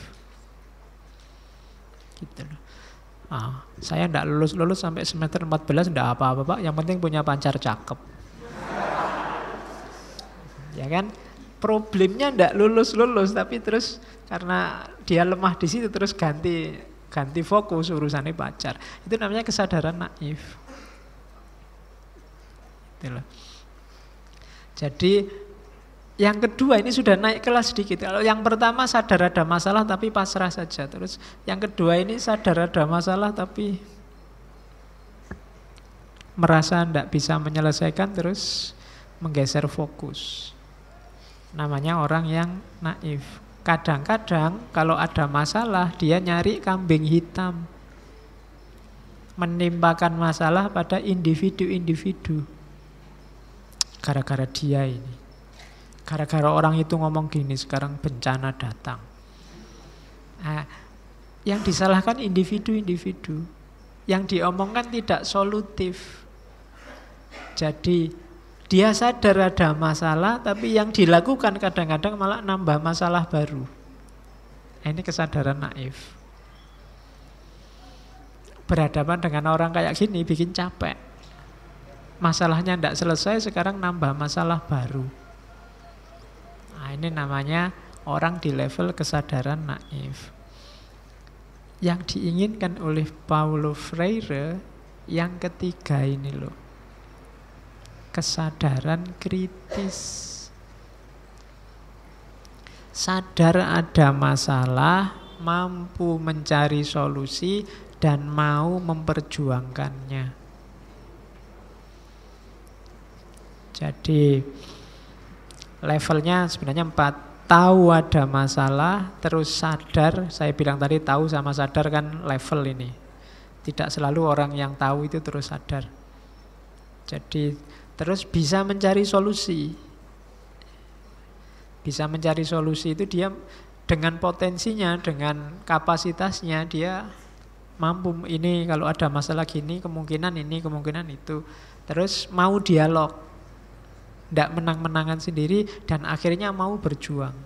Gitu loh. Ah, saya tidak lulus-lulus sampai semester 14 tidak apa-apa, Pak. Yang penting punya pancar cakep. ya kan? Problemnya tidak lulus-lulus tapi terus karena dia lemah di situ terus ganti ganti fokus urusannya pacar. Itu namanya kesadaran naif. Gitu Jadi yang kedua ini sudah naik kelas sedikit. Kalau yang pertama sadar ada masalah tapi pasrah saja. Terus yang kedua ini sadar ada masalah tapi merasa tidak bisa menyelesaikan terus menggeser fokus. Namanya orang yang naif. Kadang-kadang kalau ada masalah dia nyari kambing hitam. Menimpakan masalah pada individu-individu. Gara-gara dia ini. Gara-gara orang itu ngomong gini sekarang bencana datang. Nah, yang disalahkan individu-individu. Yang diomongkan tidak solutif. Jadi dia sadar ada masalah tapi yang dilakukan kadang-kadang malah nambah masalah baru. Nah, ini kesadaran naif. Berhadapan dengan orang kayak gini bikin capek masalahnya tidak selesai, sekarang nambah masalah baru ini namanya orang di level kesadaran naif. Yang diinginkan oleh Paulo Freire yang ketiga ini loh. Kesadaran kritis. Sadar ada masalah, mampu mencari solusi dan mau memperjuangkannya. Jadi levelnya sebenarnya empat tahu ada masalah terus sadar saya bilang tadi tahu sama sadar kan level ini tidak selalu orang yang tahu itu terus sadar jadi terus bisa mencari solusi bisa mencari solusi itu dia dengan potensinya dengan kapasitasnya dia mampu ini kalau ada masalah gini kemungkinan ini kemungkinan itu terus mau dialog tidak menang-menangan sendiri dan akhirnya mau berjuang.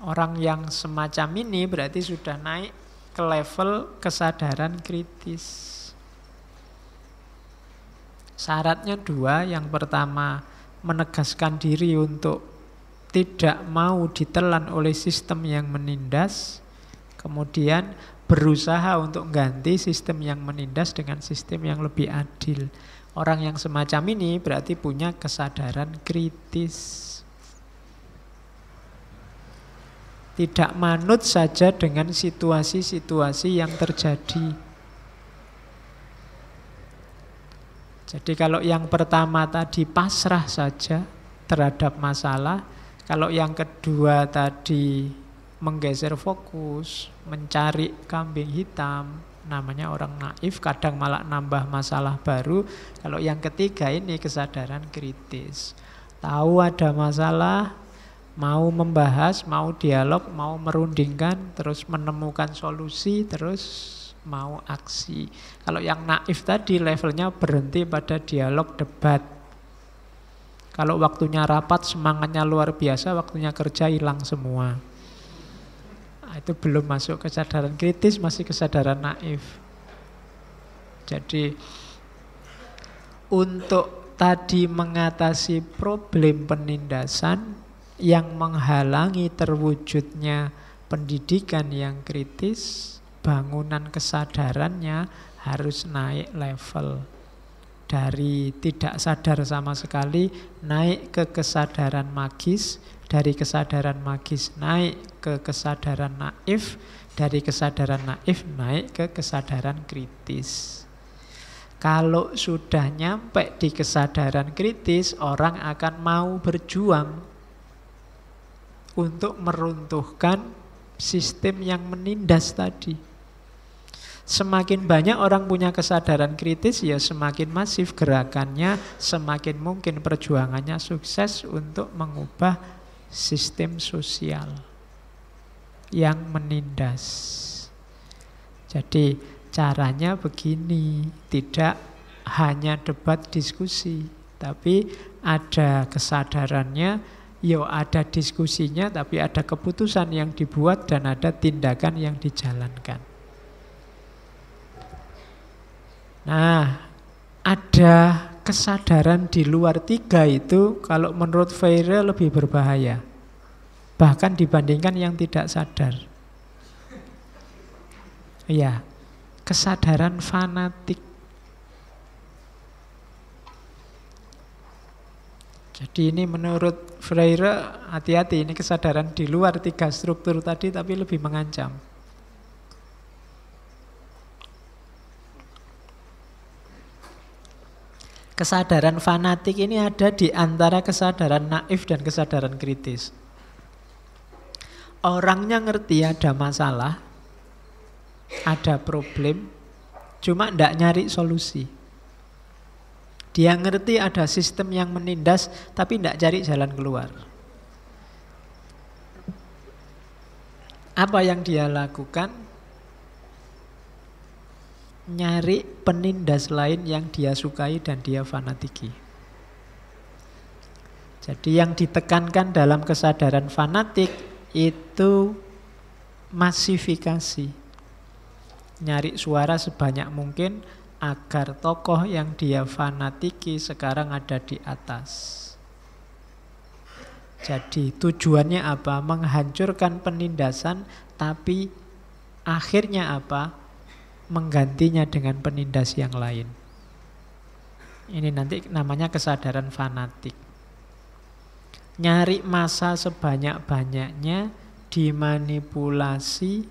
Orang yang semacam ini berarti sudah naik ke level kesadaran kritis. Syaratnya dua, yang pertama menegaskan diri untuk tidak mau ditelan oleh sistem yang menindas, kemudian berusaha untuk ganti sistem yang menindas dengan sistem yang lebih adil. Orang yang semacam ini berarti punya kesadaran kritis. Tidak manut saja dengan situasi-situasi yang terjadi. Jadi kalau yang pertama tadi pasrah saja terhadap masalah, kalau yang kedua tadi menggeser fokus, mencari kambing hitam, namanya orang naif, kadang malah nambah masalah baru. Kalau yang ketiga ini kesadaran kritis. Tahu ada masalah, mau membahas, mau dialog, mau merundingkan, terus menemukan solusi, terus mau aksi. Kalau yang naif tadi levelnya berhenti pada dialog debat. Kalau waktunya rapat, semangatnya luar biasa, waktunya kerja hilang semua. Ah, itu belum masuk kesadaran kritis, masih kesadaran naif. Jadi untuk tadi mengatasi problem penindasan yang menghalangi terwujudnya pendidikan yang kritis, bangunan kesadarannya harus naik level dari tidak sadar sama sekali naik ke kesadaran magis, dari kesadaran magis naik ke kesadaran naif, dari kesadaran naif naik ke kesadaran kritis. Kalau sudah nyampe di kesadaran kritis, orang akan mau berjuang untuk meruntuhkan sistem yang menindas tadi. Semakin banyak orang punya kesadaran kritis, ya semakin masif gerakannya, semakin mungkin perjuangannya sukses untuk mengubah sistem sosial yang menindas. Jadi caranya begini, tidak hanya debat diskusi, tapi ada kesadarannya, yo ya ada diskusinya, tapi ada keputusan yang dibuat dan ada tindakan yang dijalankan. Nah, ada kesadaran di luar tiga itu kalau menurut Feire lebih berbahaya. Bahkan dibandingkan yang tidak sadar. Ya, kesadaran fanatik. Jadi ini menurut Freire, hati-hati ini kesadaran di luar tiga struktur tadi tapi lebih mengancam. kesadaran fanatik ini ada di antara kesadaran naif dan kesadaran kritis. Orangnya ngerti ada masalah, ada problem, cuma tidak nyari solusi. Dia ngerti ada sistem yang menindas, tapi tidak cari jalan keluar. Apa yang dia lakukan? nyari penindas lain yang dia sukai dan dia fanatiki. Jadi yang ditekankan dalam kesadaran fanatik itu masifikasi. Nyari suara sebanyak mungkin agar tokoh yang dia fanatiki sekarang ada di atas. Jadi tujuannya apa? Menghancurkan penindasan tapi akhirnya apa? Menggantinya dengan penindas yang lain. Ini nanti namanya kesadaran fanatik nyari masa sebanyak-banyaknya, dimanipulasi,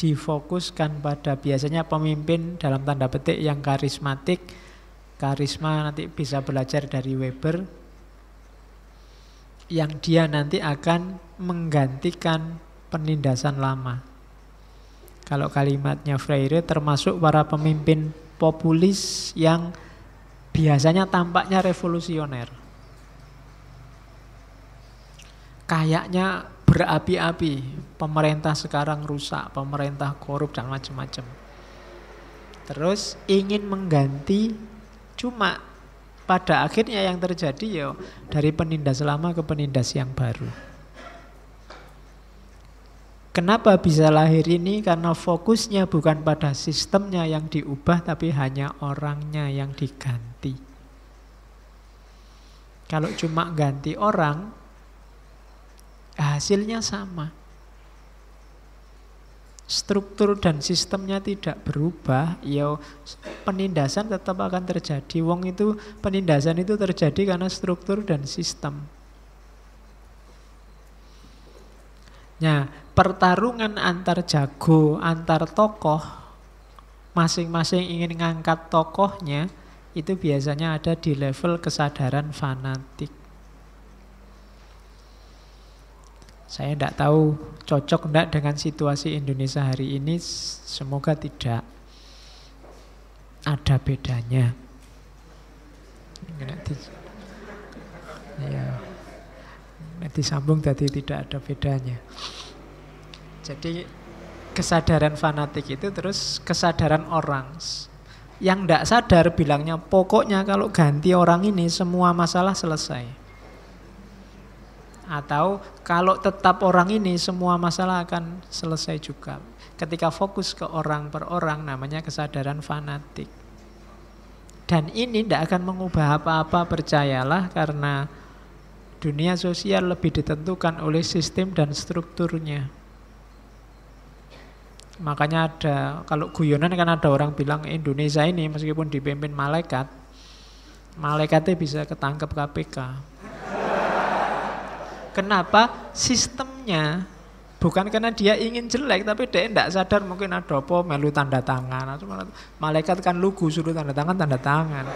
difokuskan pada biasanya pemimpin dalam tanda petik yang karismatik. Karisma nanti bisa belajar dari Weber yang dia nanti akan menggantikan penindasan lama. Kalau kalimatnya Freire termasuk para pemimpin populis yang biasanya tampaknya revolusioner kayaknya berapi-api. Pemerintah sekarang rusak, pemerintah korup dan macam-macam. Terus ingin mengganti cuma pada akhirnya yang terjadi ya dari penindas lama ke penindas yang baru. Kenapa bisa lahir ini? Karena fokusnya bukan pada sistemnya yang diubah, tapi hanya orangnya yang diganti. Kalau cuma ganti orang, Hasilnya sama. Struktur dan sistemnya tidak berubah, ya penindasan tetap akan terjadi. Wong itu penindasan itu terjadi karena struktur dan sistem. Nah, pertarungan antar jago, antar tokoh, masing-masing ingin ngangkat tokohnya, itu biasanya ada di level kesadaran fanatik. Saya tidak tahu cocok tidak dengan situasi Indonesia hari ini, semoga tidak ada bedanya. Ya, disambung tadi tidak ada bedanya. Jadi kesadaran fanatik itu terus kesadaran orang yang tidak sadar bilangnya pokoknya kalau ganti orang ini semua masalah selesai. Atau kalau tetap orang ini semua masalah akan selesai juga. Ketika fokus ke orang per orang namanya kesadaran fanatik. Dan ini tidak akan mengubah apa-apa percayalah karena dunia sosial lebih ditentukan oleh sistem dan strukturnya. Makanya ada, kalau guyonan kan ada orang bilang Indonesia ini meskipun dipimpin malaikat, malaikatnya bisa ketangkep KPK. Kenapa sistemnya bukan karena dia ingin jelek tapi dia tidak sadar mungkin ada apa melu tanda tangan malaikat kan lugu suruh tanda tangan tanda tangan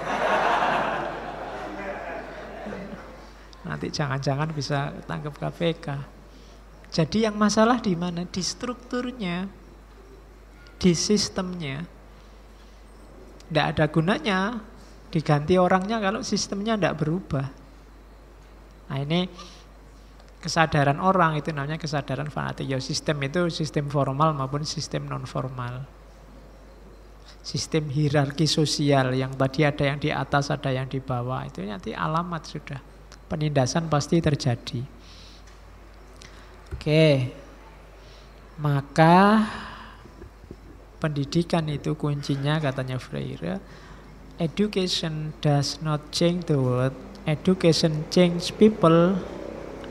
nanti jangan-jangan bisa tangkap KPK jadi yang masalah di mana di strukturnya di sistemnya tidak ada gunanya diganti orangnya kalau sistemnya tidak berubah nah ini kesadaran orang itu namanya kesadaran fanatik. Ya sistem itu sistem formal maupun sistem non formal. Sistem hierarki sosial yang tadi ada yang di atas, ada yang di bawah. Itu nanti alamat sudah. Penindasan pasti terjadi. Oke. Maka pendidikan itu kuncinya katanya Freire. Education does not change the world. Education change people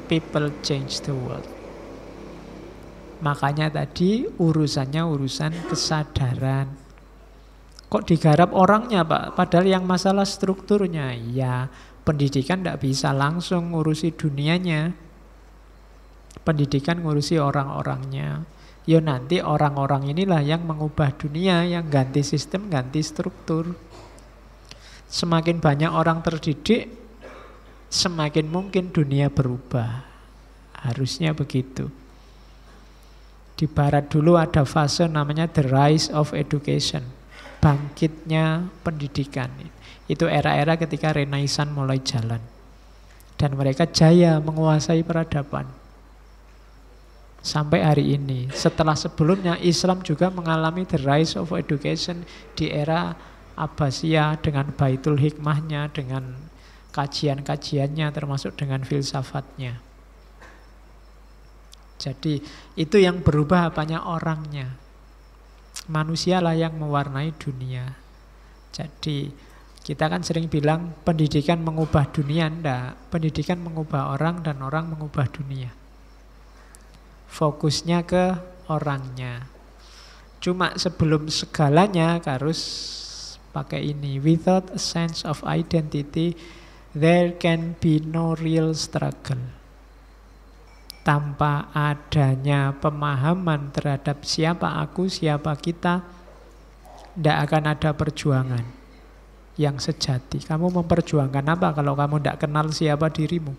people change the world. Makanya tadi urusannya urusan kesadaran. Kok digarap orangnya Pak? Padahal yang masalah strukturnya. Ya pendidikan tidak bisa langsung ngurusi dunianya. Pendidikan ngurusi orang-orangnya. Ya nanti orang-orang inilah yang mengubah dunia, yang ganti sistem, ganti struktur. Semakin banyak orang terdidik, semakin mungkin dunia berubah. Harusnya begitu. Di barat dulu ada fase namanya the rise of education. Bangkitnya pendidikan. Itu era-era ketika Renaissance mulai jalan. Dan mereka jaya menguasai peradaban. Sampai hari ini. Setelah sebelumnya Islam juga mengalami the rise of education di era Abbasiyah dengan Baitul Hikmahnya, dengan kajian-kajiannya termasuk dengan filsafatnya. Jadi itu yang berubah apanya orangnya. Manusialah yang mewarnai dunia. Jadi kita kan sering bilang pendidikan mengubah dunia, ndak. Pendidikan mengubah orang dan orang mengubah dunia. Fokusnya ke orangnya. Cuma sebelum segalanya harus pakai ini. Without a sense of identity, there can be no real struggle. Tanpa adanya pemahaman terhadap siapa aku, siapa kita, tidak akan ada perjuangan yang sejati. Kamu memperjuangkan apa kalau kamu tidak kenal siapa dirimu?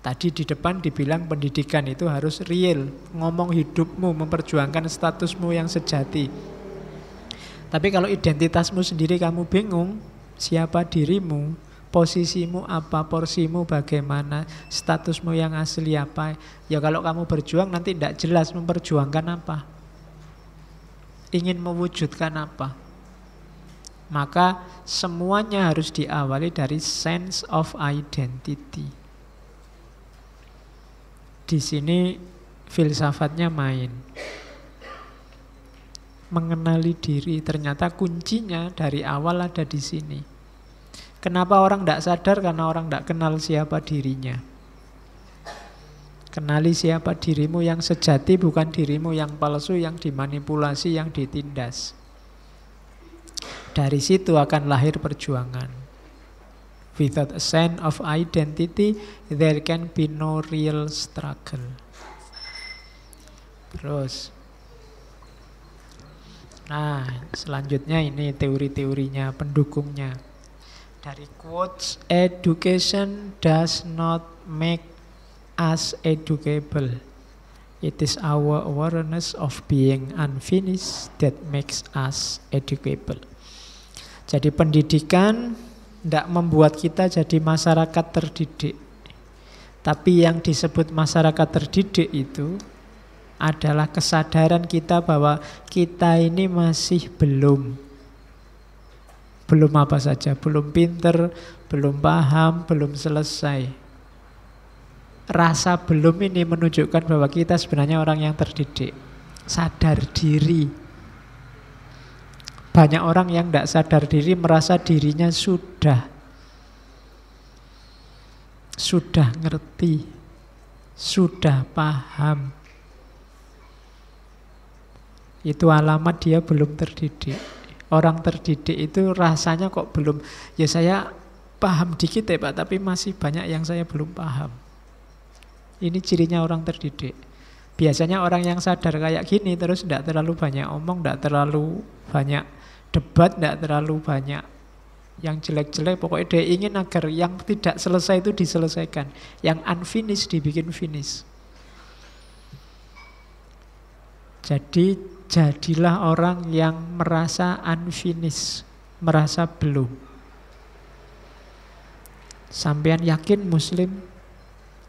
Tadi di depan dibilang pendidikan itu harus real, ngomong hidupmu, memperjuangkan statusmu yang sejati. Tapi kalau identitasmu sendiri kamu bingung, siapa dirimu, posisimu apa, porsimu bagaimana, statusmu yang asli apa. Ya kalau kamu berjuang nanti tidak jelas memperjuangkan apa. Ingin mewujudkan apa. Maka semuanya harus diawali dari sense of identity. Di sini filsafatnya main mengenali diri. Ternyata kuncinya dari awal ada di sini. Kenapa orang tidak sadar? Karena orang tidak kenal siapa dirinya. Kenali siapa dirimu yang sejati, bukan dirimu yang palsu, yang dimanipulasi, yang ditindas. Dari situ akan lahir perjuangan. Without a sense of identity, there can be no real struggle. Terus, Nah, selanjutnya ini teori-teorinya pendukungnya. Dari quotes, education does not make us educable. It is our awareness of being unfinished that makes us educable. Jadi pendidikan tidak membuat kita jadi masyarakat terdidik. Tapi yang disebut masyarakat terdidik itu adalah kesadaran kita bahwa kita ini masih belum belum apa saja, belum pinter, belum paham, belum selesai. Rasa belum ini menunjukkan bahwa kita sebenarnya orang yang terdidik, sadar diri. Banyak orang yang tidak sadar diri merasa dirinya sudah sudah ngerti, sudah paham, itu alamat dia belum terdidik. Orang terdidik itu rasanya kok belum, ya saya paham dikit ya Pak, tapi masih banyak yang saya belum paham. Ini cirinya orang terdidik. Biasanya orang yang sadar kayak gini terus tidak terlalu banyak omong, tidak terlalu banyak debat, tidak terlalu banyak yang jelek-jelek pokoknya dia ingin agar yang tidak selesai itu diselesaikan yang unfinished dibikin finish jadi Jadilah orang yang merasa unfinished, merasa belum. Sampean yakin muslim?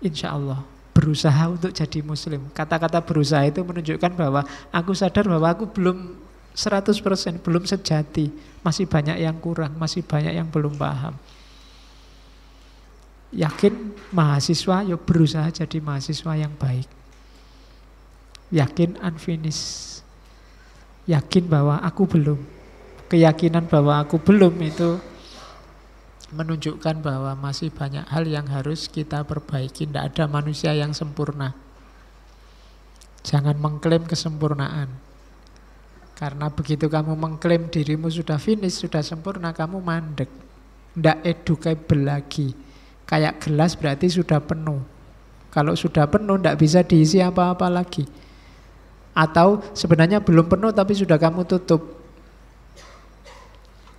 Insya Allah berusaha untuk jadi muslim. Kata-kata berusaha itu menunjukkan bahwa aku sadar bahwa aku belum 100% belum sejati, masih banyak yang kurang, masih banyak yang belum paham. Yakin mahasiswa yuk ya berusaha jadi mahasiswa yang baik. Yakin unfinished yakin bahwa aku belum. Keyakinan bahwa aku belum itu menunjukkan bahwa masih banyak hal yang harus kita perbaiki. Tidak ada manusia yang sempurna. Jangan mengklaim kesempurnaan. Karena begitu kamu mengklaim dirimu sudah finish, sudah sempurna, kamu mandek. Tidak edukable lagi. Kayak gelas berarti sudah penuh. Kalau sudah penuh, tidak bisa diisi apa-apa lagi. Atau sebenarnya belum penuh tapi sudah kamu tutup.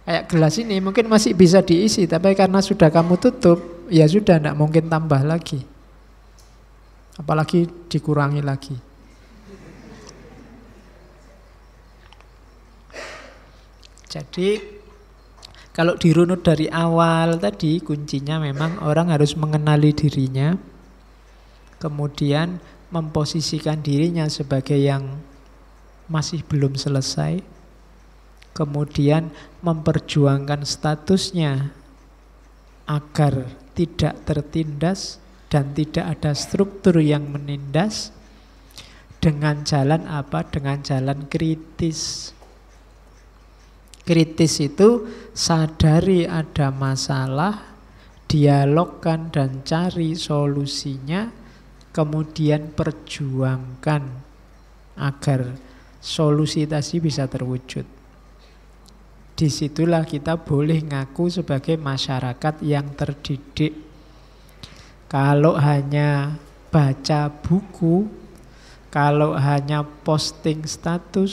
Kayak gelas ini mungkin masih bisa diisi, tapi karena sudah kamu tutup, ya sudah tidak mungkin tambah lagi. Apalagi dikurangi lagi. Jadi kalau dirunut dari awal tadi kuncinya memang orang harus mengenali dirinya, kemudian memposisikan dirinya sebagai yang masih belum selesai, kemudian memperjuangkan statusnya agar tidak tertindas dan tidak ada struktur yang menindas dengan jalan apa? Dengan jalan kritis. Kritis itu sadari ada masalah, dialogkan dan cari solusinya kemudian perjuangkan agar solusi tadi bisa terwujud. Disitulah kita boleh ngaku sebagai masyarakat yang terdidik. Kalau hanya baca buku, kalau hanya posting status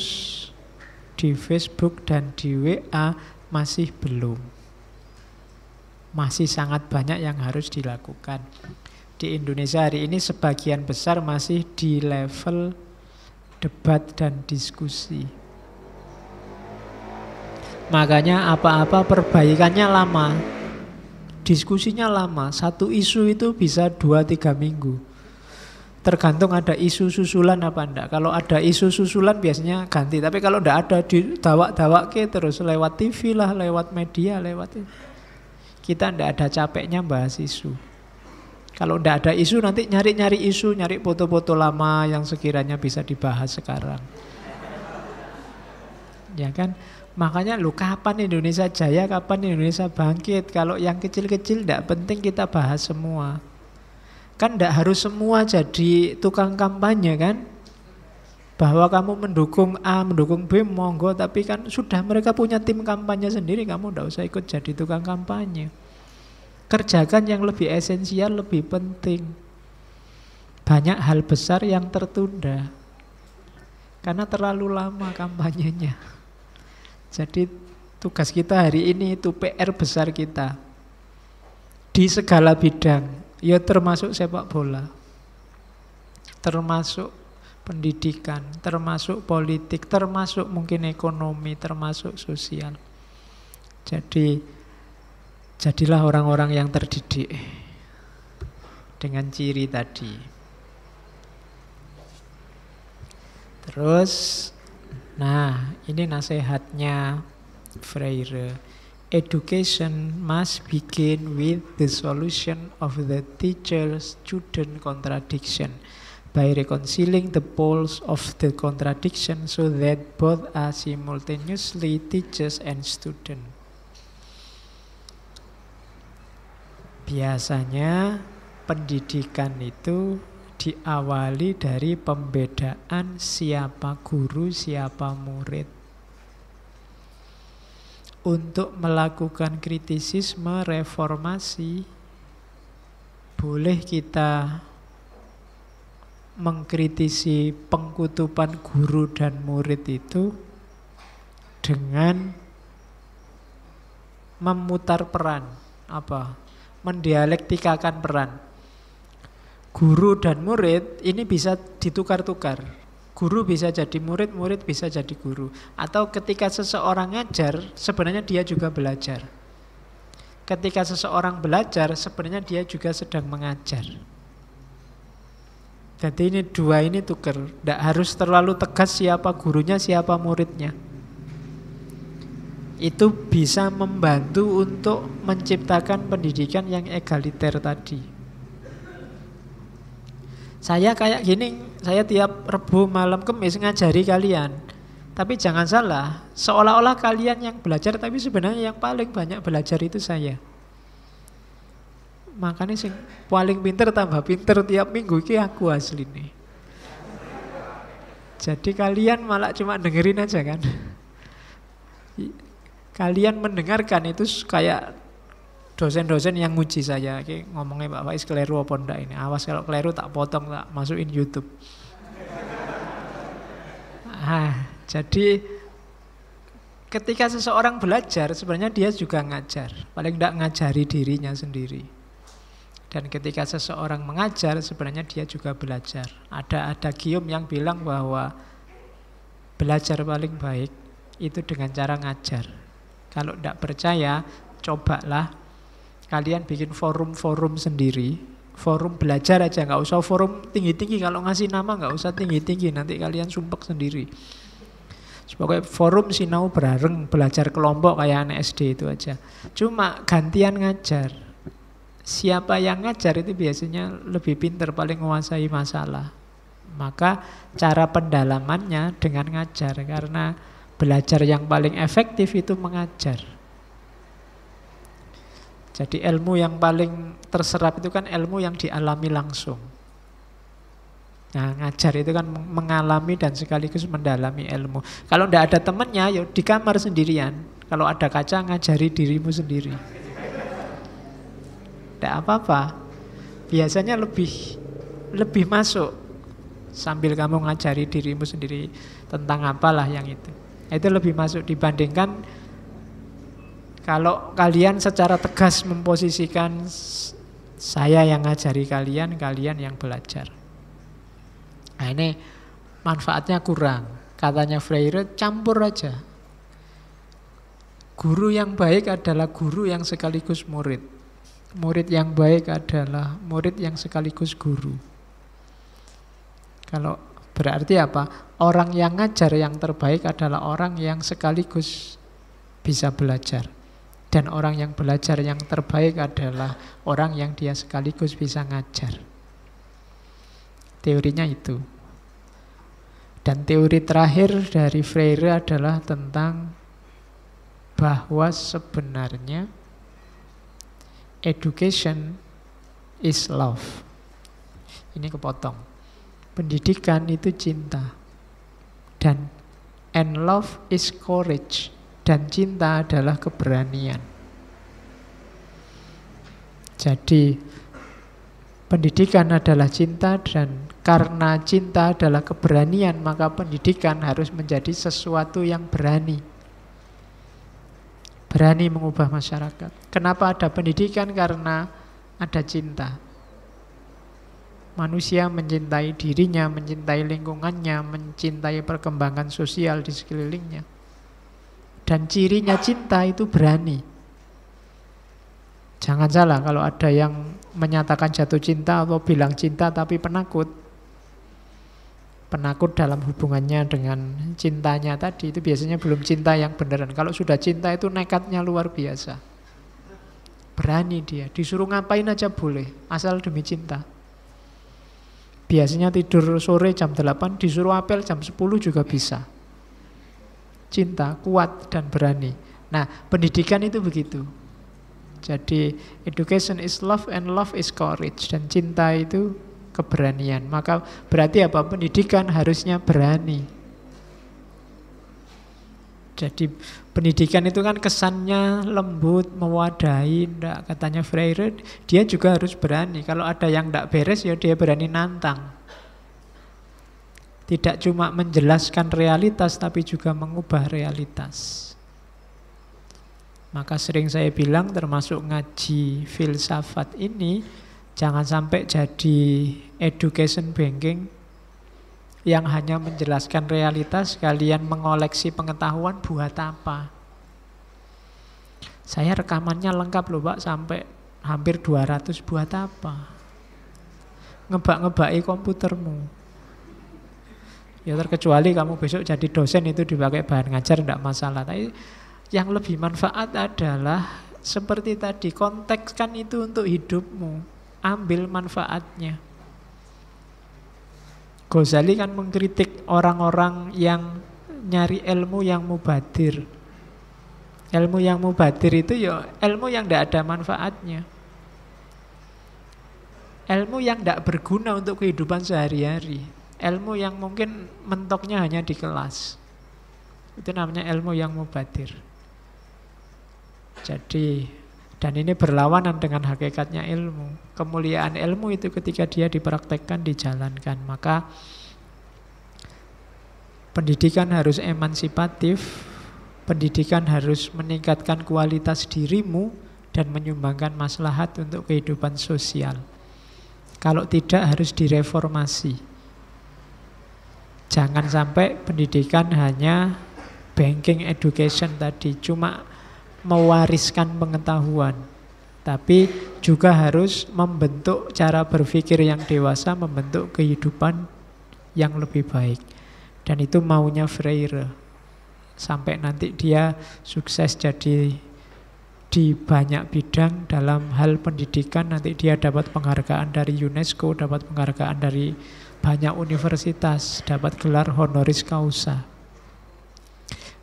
di Facebook dan di WA masih belum. Masih sangat banyak yang harus dilakukan di Indonesia hari ini sebagian besar masih di level debat dan diskusi. Makanya apa-apa perbaikannya lama, diskusinya lama. Satu isu itu bisa dua tiga minggu. Tergantung ada isu susulan apa enggak. Kalau ada isu susulan biasanya ganti. Tapi kalau enggak ada di dawak-dawak ke terus lewat TV lah, lewat media, lewat kita enggak ada capeknya bahas isu. Kalau tidak ada isu nanti nyari-nyari isu, nyari foto-foto lama yang sekiranya bisa dibahas sekarang. Ya kan? Makanya lu kapan Indonesia jaya, kapan Indonesia bangkit. Kalau yang kecil-kecil tidak penting kita bahas semua. Kan tidak harus semua jadi tukang kampanye kan? Bahwa kamu mendukung A, mendukung B, monggo. Tapi kan sudah mereka punya tim kampanye sendiri, kamu tidak usah ikut jadi tukang kampanye. Kerjakan yang lebih esensial, lebih penting. Banyak hal besar yang tertunda karena terlalu lama kampanyenya. <laughs> Jadi tugas kita hari ini itu PR besar kita di segala bidang, ya termasuk sepak bola, termasuk pendidikan, termasuk politik, termasuk mungkin ekonomi, termasuk sosial. Jadi Jadilah orang-orang yang terdidik dengan ciri tadi. Terus, nah ini nasihatnya Freire. Education must begin with the solution of the teacher-student contradiction by reconciling the poles of the contradiction so that both are simultaneously teachers and students. Biasanya pendidikan itu diawali dari pembedaan siapa guru, siapa murid. Untuk melakukan kritisisme reformasi, boleh kita mengkritisi pengkutupan guru dan murid itu dengan memutar peran apa mendialektikakan peran. Guru dan murid ini bisa ditukar-tukar. Guru bisa jadi murid, murid bisa jadi guru. Atau ketika seseorang ngajar, sebenarnya dia juga belajar. Ketika seseorang belajar, sebenarnya dia juga sedang mengajar. Jadi ini dua ini tuker. Tidak harus terlalu tegas siapa gurunya, siapa muridnya itu bisa membantu untuk menciptakan pendidikan yang egaliter tadi. Saya kayak gini, saya tiap Rebu malam kemis ngajari kalian. Tapi jangan salah, seolah-olah kalian yang belajar tapi sebenarnya yang paling banyak belajar itu saya. Makanya sing paling pinter tambah pinter tiap minggu ini aku asli nih. Jadi kalian malah cuma dengerin aja kan. Kalian mendengarkan itu kayak dosen-dosen yang nguji saya. Oke, ngomongnya Pak Faiz keliru apa enggak ini. Awas kalau keliru tak potong, tak masukin Youtube. ah, jadi ketika seseorang belajar sebenarnya dia juga ngajar. Paling enggak ngajari dirinya sendiri. Dan ketika seseorang mengajar, sebenarnya dia juga belajar. Ada ada Gium yang bilang bahwa belajar paling baik itu dengan cara ngajar. Kalau tidak percaya, cobalah kalian bikin forum-forum sendiri. Forum belajar aja, nggak usah forum tinggi-tinggi. Kalau ngasih nama nggak usah tinggi-tinggi, nanti kalian sumpek sendiri. Sebagai forum sinau bareng, belajar kelompok kayak anak SD itu aja. Cuma gantian ngajar. Siapa yang ngajar itu biasanya lebih pinter, paling menguasai masalah. Maka cara pendalamannya dengan ngajar, karena Belajar yang paling efektif itu mengajar. Jadi ilmu yang paling terserap itu kan ilmu yang dialami langsung. Nah, ngajar itu kan mengalami dan sekaligus mendalami ilmu. Kalau tidak ada temannya, yuk ya di kamar sendirian. Kalau ada kaca, ngajari dirimu sendiri. Tidak apa-apa. Biasanya lebih lebih masuk sambil kamu ngajari dirimu sendiri tentang apalah yang itu. Itu lebih masuk dibandingkan kalau kalian secara tegas memposisikan saya yang ngajari kalian, kalian yang belajar. Nah ini manfaatnya kurang. Katanya Freire, campur aja. Guru yang baik adalah guru yang sekaligus murid. Murid yang baik adalah murid yang sekaligus guru. Kalau berarti apa? Orang yang ngajar yang terbaik adalah orang yang sekaligus bisa belajar. Dan orang yang belajar yang terbaik adalah orang yang dia sekaligus bisa ngajar. Teorinya itu. Dan teori terakhir dari Freire adalah tentang bahwa sebenarnya education is love. Ini kepotong. Pendidikan itu cinta dan and love is courage dan cinta adalah keberanian. Jadi pendidikan adalah cinta dan karena cinta adalah keberanian maka pendidikan harus menjadi sesuatu yang berani. Berani mengubah masyarakat. Kenapa ada pendidikan? Karena ada cinta. Manusia mencintai dirinya, mencintai lingkungannya, mencintai perkembangan sosial di sekelilingnya. Dan cirinya cinta itu berani. Jangan salah kalau ada yang menyatakan jatuh cinta atau bilang cinta tapi penakut. Penakut dalam hubungannya dengan cintanya tadi itu biasanya belum cinta yang beneran. Kalau sudah cinta itu nekatnya luar biasa. Berani dia, disuruh ngapain aja boleh, asal demi cinta. Biasanya tidur sore jam 8, disuruh apel jam 10 juga bisa. Cinta, kuat, dan berani. Nah, pendidikan itu begitu. Jadi, education is love and love is courage. Dan cinta itu keberanian. Maka berarti apa? Pendidikan harusnya berani. Jadi pendidikan itu kan kesannya lembut, mewadahi, enggak katanya Freire, dia juga harus berani. Kalau ada yang enggak beres ya dia berani nantang. Tidak cuma menjelaskan realitas tapi juga mengubah realitas. Maka sering saya bilang termasuk ngaji filsafat ini jangan sampai jadi education banking yang hanya menjelaskan realitas, kalian mengoleksi pengetahuan buat apa? Saya rekamannya lengkap loh Pak, sampai hampir 200 buat apa? Ngebak-ngebaki komputermu. Ya terkecuali kamu besok jadi dosen itu dipakai bahan ngajar tidak masalah. Tapi yang lebih manfaat adalah seperti tadi kontekskan itu untuk hidupmu. Ambil manfaatnya. Ghazali kan mengkritik orang-orang yang nyari ilmu yang mubadir. Ilmu yang mubadir itu ya ilmu yang tidak ada manfaatnya. Ilmu yang tidak berguna untuk kehidupan sehari-hari. Ilmu yang mungkin mentoknya hanya di kelas. Itu namanya ilmu yang mubadir. Jadi, dan ini berlawanan dengan hakikatnya ilmu kemuliaan ilmu itu ketika dia dipraktekkan, dijalankan. Maka pendidikan harus emansipatif, pendidikan harus meningkatkan kualitas dirimu dan menyumbangkan maslahat untuk kehidupan sosial. Kalau tidak harus direformasi. Jangan sampai pendidikan hanya banking education tadi, cuma mewariskan pengetahuan tapi juga harus membentuk cara berpikir yang dewasa, membentuk kehidupan yang lebih baik. Dan itu maunya Freire. Sampai nanti dia sukses jadi di banyak bidang dalam hal pendidikan nanti dia dapat penghargaan dari UNESCO, dapat penghargaan dari banyak universitas, dapat gelar honoris causa.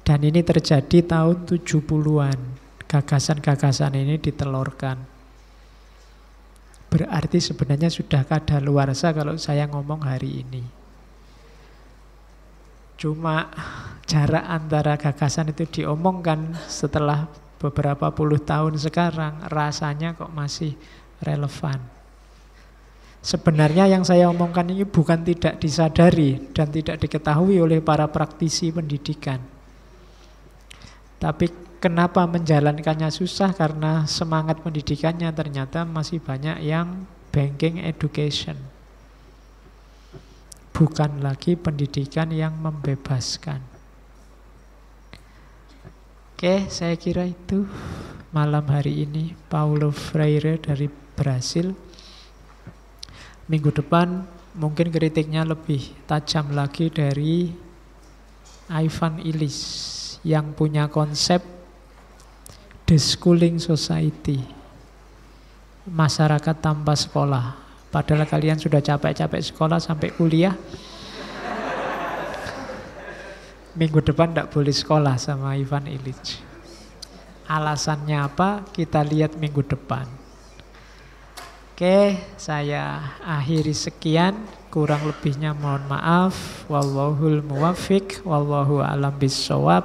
Dan ini terjadi tahun 70-an gagasan-gagasan ini ditelurkan. Berarti sebenarnya sudah kadaluarsa kalau saya ngomong hari ini. Cuma jarak antara gagasan itu diomongkan setelah beberapa puluh tahun sekarang rasanya kok masih relevan. Sebenarnya yang saya omongkan ini bukan tidak disadari dan tidak diketahui oleh para praktisi pendidikan. Tapi Kenapa menjalankannya susah? Karena semangat pendidikannya ternyata masih banyak yang banking education. Bukan lagi pendidikan yang membebaskan. Oke, saya kira itu malam hari ini Paulo Freire dari Brasil. Minggu depan mungkin kritiknya lebih tajam lagi dari Ivan Illich yang punya konsep schooling society. Masyarakat tanpa sekolah. Padahal kalian sudah capek-capek sekolah sampai kuliah. Minggu depan tidak boleh sekolah sama Ivan Illich. Alasannya apa? Kita lihat minggu depan. Oke, saya akhiri sekian. Kurang lebihnya mohon maaf. Wallahul muwafiq, wallahu alam bisawab.